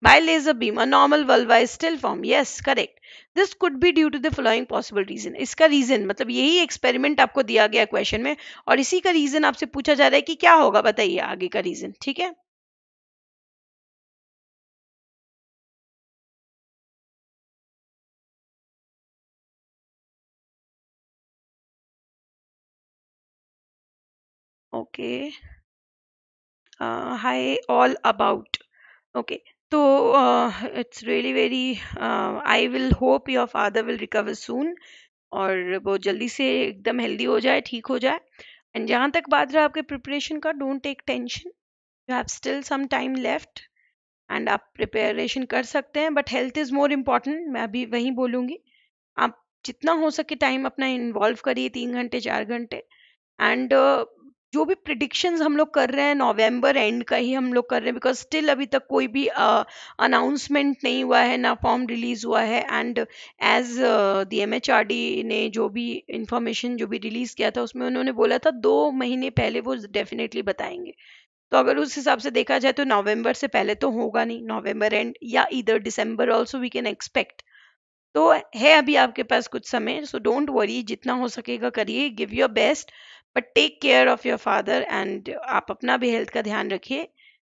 by laser beam a normal vulva is still formed yes correct this could be due to the following possible reason इसका रीजन मतलब यही एक्सपेरिमेंट आपको दिया गया क्वेश्चन में और इसी का रीजन आपसे पूछा जा रहा है कि क्या होगा बताइए आगे का रीजन ठीक है हाई ऑल अबाउट ओके तो it's really very I will hope your father will recover soon और वो जल्दी से एकदम हेल्दी हो जाए ठीक हो जाए एंड जहाँ तक बात रहा आपके प्रिपरेशन का don't take tension you have still some time left and आप प्रिपरेशन कर सकते हैं but health is more important मैं अभी वहीं बोलूँगी आप जितना हो सके टाइम अपना इन्वॉल्व करिए तीन घंटे चार घंटे एंड uh, जो भी प्रिडिक्शन हम लोग कर रहे हैं नवंबर एंड का ही हम लोग कर रहे हैं बिकॉज स्टिल अभी तक कोई भी अनाउंसमेंट uh, नहीं हुआ है ना फॉर्म रिलीज हुआ है एंड एज दी एम ने जो भी इंफॉर्मेशन जो भी रिलीज किया था उसमें उन्होंने बोला था दो महीने पहले वो डेफिनेटली बताएंगे तो अगर उस हिसाब से देखा जाए तो नवंबर से पहले तो होगा नहीं नवंबर एंड या इधर December also we can expect तो है अभी आपके पास कुछ समय सो डोंट वरी जितना हो सकेगा करिए give your best but take care of your father and आप अपना भी हेल्थ का ध्यान रखिए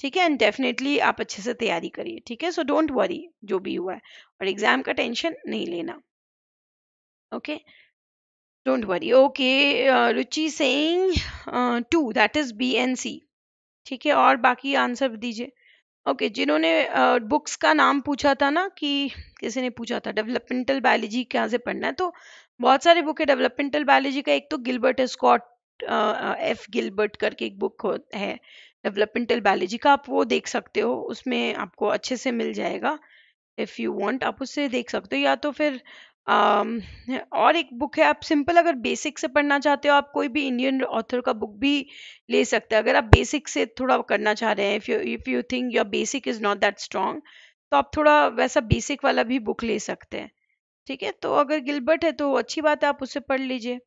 ठीक है एंड डेफिनेटली आप अच्छे से तैयारी करिए ठीक है सो डोंट वरी जो भी हुआ है और एग्जाम का टेंशन नहीं लेना okay don't worry okay Ruchi saying to that is B and C ठीक है और बाकी आंसर दीजिए ओके okay, जिन्होंने बुक्स uh, का नाम पूछा था ना कि किसी ने पूछा था डेवलपमेंटल बायोलॉजी कहाँ से पढ़ना है तो बहुत सारे बुक है डेवलपमेंटल बायोलॉजी का एक तो गिलबर्ट स्कॉट एफ गिलबर्ट करके एक बुक है डेवलपमेंटल बायोलॉजी का आप वो देख सकते हो उसमें आपको अच्छे से मिल जाएगा इफ़ यू वांट आप उससे देख सकते हो या तो फिर Um, और एक बुक है आप सिंपल अगर बेसिक से पढ़ना चाहते हो आप कोई भी इंडियन ऑथर का बुक भी ले सकते हैं अगर आप बेसिक से थोड़ा करना चाह रहे हैं if you if you think your basic is not that strong तो आप थोड़ा वैसा बेसिक वाला भी बुक ले सकते हैं ठीक है तो अगर गिलबर्ट है तो अच्छी बात है आप उससे पढ़ लीजिए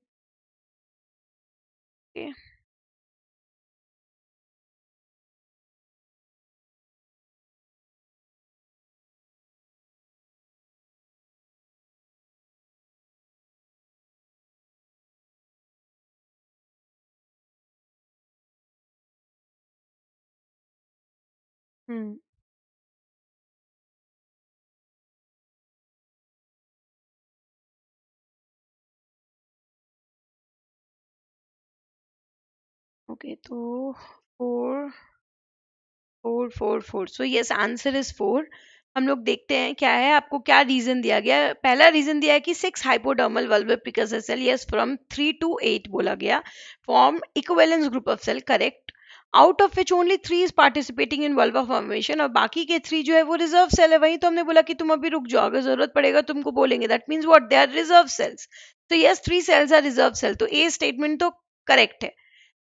Hmm. करोगे तो four four four four so yes answer is four हम लोग देखते हैं क्या है आपको क्या रीजन दिया गया पहला रीजन दिया है कि six hypodermal vulval precursor cell yes from three to eight बोला गया form equivalence group of cell correct out of which only three is participating in vulva formation और बाकी के थ्री जो है वो रिजर्व सेल है वहीं तो हमने बोला कि तुम अभी रुक जाओ अगर जरूरत पड़ेगा तुमको बोलेंगे that means what they are reserve cells तो yes three cells are reserve cell तो ए स्टेटमेंट तो करेक्ट है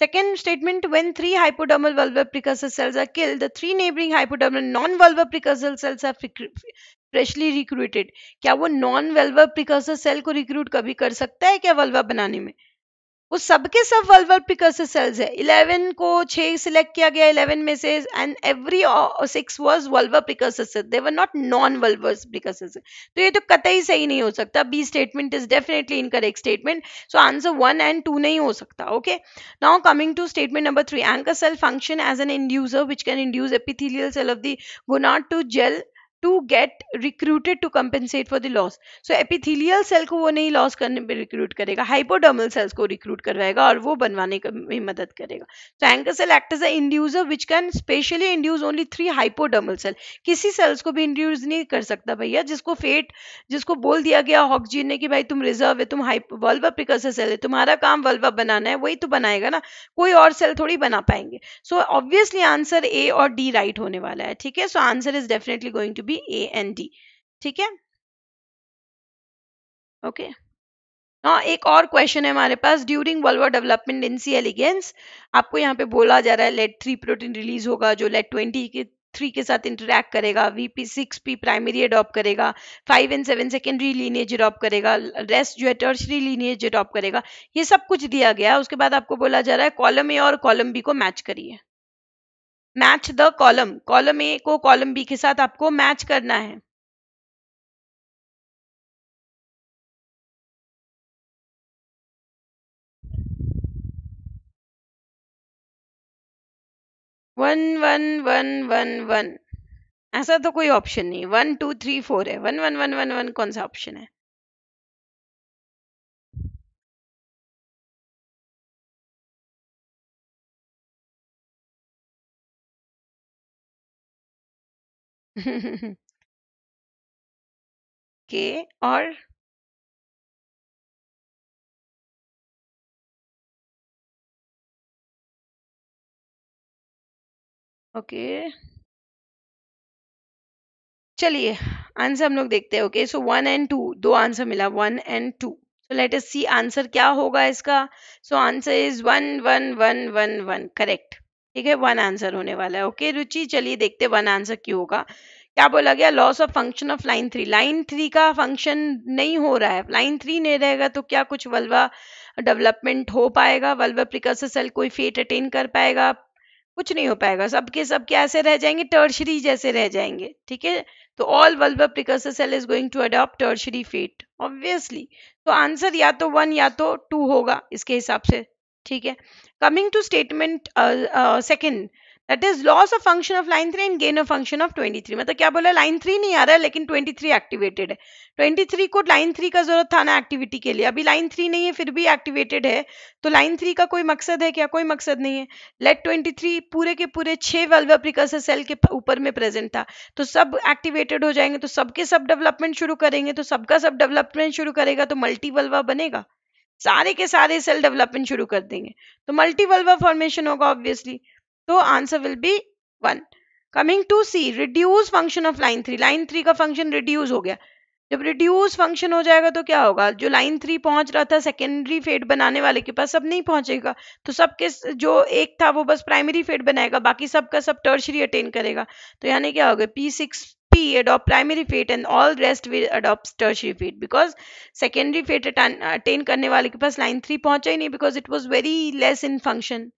Second statement, when three hypodermal vulvar precursor cells are killed, the three neighboring hypodermal non-vulvar precursor cells are freshly recruited. क्या वो non-vulvar precursor cell को recruit कभी कर सकता है क्या vulva बनाने में वो सबके सब वल्वर प्रिकर्सर सेल्स है इलेवन को छह सिलेक्ट किया गया इलेवन में से and every six was vulval precursor cell they were not non vulval precursor cell तो ये तो कतई सही नहीं हो सकता B statement is definitely incorrect statement so answer one and two नहीं हो सकता okay now coming to statement number three anchor cell function as an inducer which can induce epithelial cell of the not to jail to get recruited to compensate for the loss so epithelial cell को वो नहीं लॉस करने में रिक्रूट करेगा हाइपोडर्मल सेल्स को रिक्रूट करवाएगा और वो बनवाने में मदद करेगा तो anchor cell act as a inducer which can specially induce only three hypodermal cell किसी सेल्स को भी इंड्यूज नहीं कर सकता भैया जिसको फेट जिसको बोल दिया गया हॉक्जीन ने कि भाई तुम रिजर्व है तुम हाइप वल्व प्रिकर्सर सेल है तुम्हारा काम वल्वा बनाना है वही तो बनाएगा ना कोई और सेल थोड़ी बना पाएंगे सो ऑब्वियसली आंसर ए और डी राइट होने वाला है ठीक है so answer is definitely going to be B A and D ठीक है ओके हाँ एक और क्वेश्चन है हमारे पास during vulval development in C elegans आपको यहाँ पे बोला जा रहा है लेट थ्री प्रोटीन रिलीज होगा जो लेट ट्वेंटी के थ्री के साथ इंटरेक्ट करेगा VP six P primary adopt करेगा five and seven secondary lineage adopt करेगा रेस्ट जो है टर्सरी लीनेज अडॉप्ट करेगा ये सब कुछ दिया गया उसके बाद आपको बोला जा रहा है कॉलम ए और कॉलम बी को मैच करिए match the column column A को कॉलम बी के साथ आपको मैच करना है one one one one one ऐसा तो कोई ऑप्शन नहीं वन टू थ्री फोर है one one one one one कौन सा ऑप्शन है के और ओके चलिए आंसर हम लोग देखते हैं okay so one and two दो आंसर मिला one and two so let us see answer क्या होगा इसका so answer is one one one one one correct ठीक है वन आंसर होने वाला है ओके रुचि चलिए देखते वन आंसर क्यों होगा क्या बोला गया loss of function of line three line three का फंक्शन नहीं हो रहा है लाइन थ्री नहीं रहेगा तो क्या कुछ वल्वा डेवलपमेंट हो पाएगा वल्वा प्रिकर्सर सेल कोई फेट अटेन कर पाएगा कुछ नहीं हो पाएगा सबके सब क्या ऐसे रह जाएंगे टर्शरी जैसे रह जाएंगे ठीक है तो all vulva precursor cell is going to adopt tertiary fate obviously तो आंसर या तो वन या तो टू होगा इसके हिसाब से ठीक है coming to statement second that is loss of function of line three and gain of function of twenty three मतलब क्या बोला लाइन थ्री नहीं आ रहा है लेकिन ट्वेंटी थ्री एक्टिवेटेड है ट्वेंटी थ्री को लाइन थ्री का जरूरत था ना एक्टिविटी के लिए अभी लाइन थ्री नहीं है फिर भी एक्टिवेटेड है तो लाइन थ्री का कोई मकसद है क्या कोई मकसद नहीं है लेट ट्वेंटी थ्री पूरे के पूरे छह वेल्वर प्रिकसर सेल के ऊपर में प्रेजेंट था तो सब एक्टिवेटेड हो जाएंगे तो सबके सब डेवलपमेंट शुरू करेंगे तो सबका सब डेवलपमेंट शुरू करेगा तो मल्टी वल्वा बनेगा सारे के सारे सेल डेवलपमेंट शुरू कर देंगे तो मल्टीवल्वा फॉर्मेशन होगा ऑब्वियसली तो answer will be one coming to C reduce function of line three line three का फंक्शन रिड्यूस हो गया जब रिड्यूस फंक्शन हो जाएगा तो क्या होगा जो लाइन थ्री पहुंच रहा था सेकेंडरी फेड बनाने वाले के पास सब नहीं पहुंचेगा तो सबके जो एक था वो बस प्राइमरी फेड बनाएगा बाकी सबका सब, सब टर्शरी अटेन करेगा तो यानी क्या होगा P six P adopt primary fate and all rest will adopt tertiary fate because secondary fate attain करने वाले के पास line थ्री पहुंचा ही नहीं because it was very less in function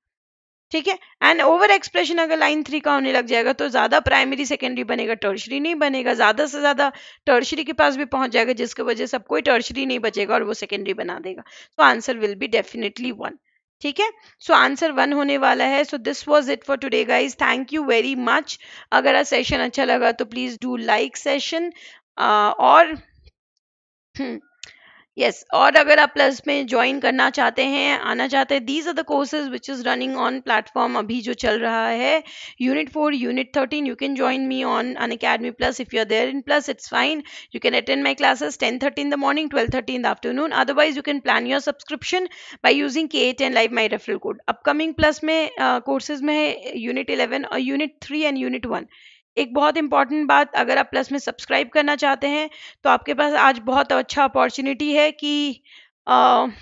ठीक है एंड ओवर एक्सप्रेशन अगर लाइन थ्री का होने लग जाएगा तो ज्यादा प्राइमरी सेकेंडरी बनेगा टर्शरी नहीं बनेगा ज्यादा से ज्यादा टर्शरी के पास भी पहुंच जाएगा जिसकी वजह से अब कोई टर्शरी नहीं बचेगा और वो सेकेंडरी बना देगा तो answer will be definitely one ठीक है सो आंसर वन होने वाला है so this was it for today guys thank you very much अगर आज सेशन अच्छा लगा तो प्लीज़ डू लाइक सेशन और हम्म, यस और अगर आप प्लस में ज्वाइन करना चाहते हैं आना चाहते हैं these are the courses which is running on platform अभी जो चल रहा है unit four unit thirteen you can join me on Unacademy plus if you are there in plus it's fine you can attend my classes ten thirty in the morning twelve thirty in the afternoon otherwise you can plan your subscription by using K eight and live my referral code upcoming plus में कोर्सेज uh, में है यूनिट इलेवन और unit three and unit one एक बहुत इंपॉर्टेंट बात अगर आप प्लस में सब्सक्राइब करना चाहते हैं तो आपके पास आज बहुत अच्छा अपॉर्चुनिटी है कि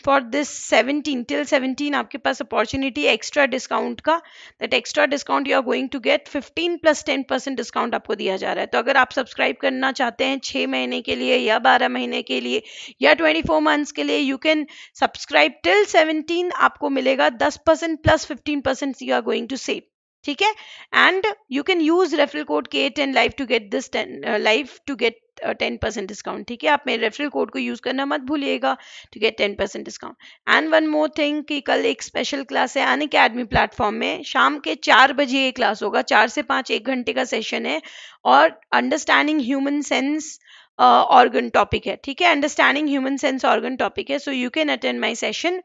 for this seventeen till seventeen आपके पास अपॉर्चुनिटी एक्स्ट्रा डिस्काउंट का that extra discount you are going to get fifteen plus ten percent discount आपको दिया जा रहा है तो अगर आप सब्सक्राइब करना चाहते हैं छः महीने के लिए या बारह महीने के लिए या ट्वेंटी फोर मंथ्स के लिए you can subscribe till seventeen आपको मिलेगा दस percent plus fifteen percent you are going to save ठीक है and you can use referral code K ten life to get this ten to get ten percent discount ठीक है आप मेरे रेफरल कोड को यूज करना मत भूलिएगा to get ten percent discount and one more thing कि कल एक स्पेशल क्लास है अन अकेडमी प्लेटफॉर्म में शाम के चार बजे ये क्लास होगा चार से पाँच एक घंटे का सेशन है और understanding human sense organ topic है ठीक है understanding human sense organ topic है so you can attend my session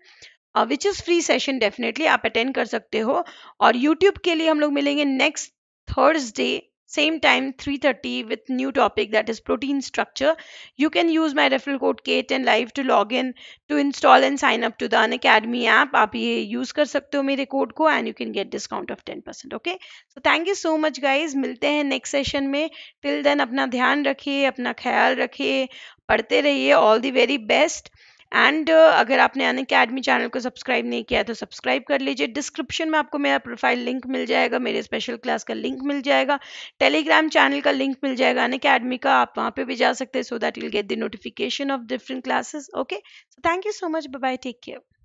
which is free session definitely आप अटेंड कर सकते हो और यूट्यूब के लिए हम लोग मिलेंगे next Thursday same time three thirty with new topic that is protein structure you can use my referral code K ten live to log in to install and sign up to the Unacademy app आप ये यूज कर सकते हो मेरे कोड को and you can get discount of ten percent okay so thank you so much guys मिलते हैं नेक्स्ट सेशन में टिल देन अपना ध्यान रखिए अपना ख्याल रखिए पढ़ते रहिए all the very best and uh, अगर आपने अन अकेडमी चैनल को सब्सक्राइब नहीं किया तो सब्सक्राइब कर लीजिए डिस्क्रिप्शन में आपको मेरा प्रोफाइल लिंक मिल जाएगा मेरे स्पेशल क्लास का लिंक मिल जाएगा टेलीग्राम चैनल का लिंक मिल जाएगा अन अकेडमी का आप वहाँ पर भी जा सकते हैं so that will get the notification of different classes okay so thank you so much bye take care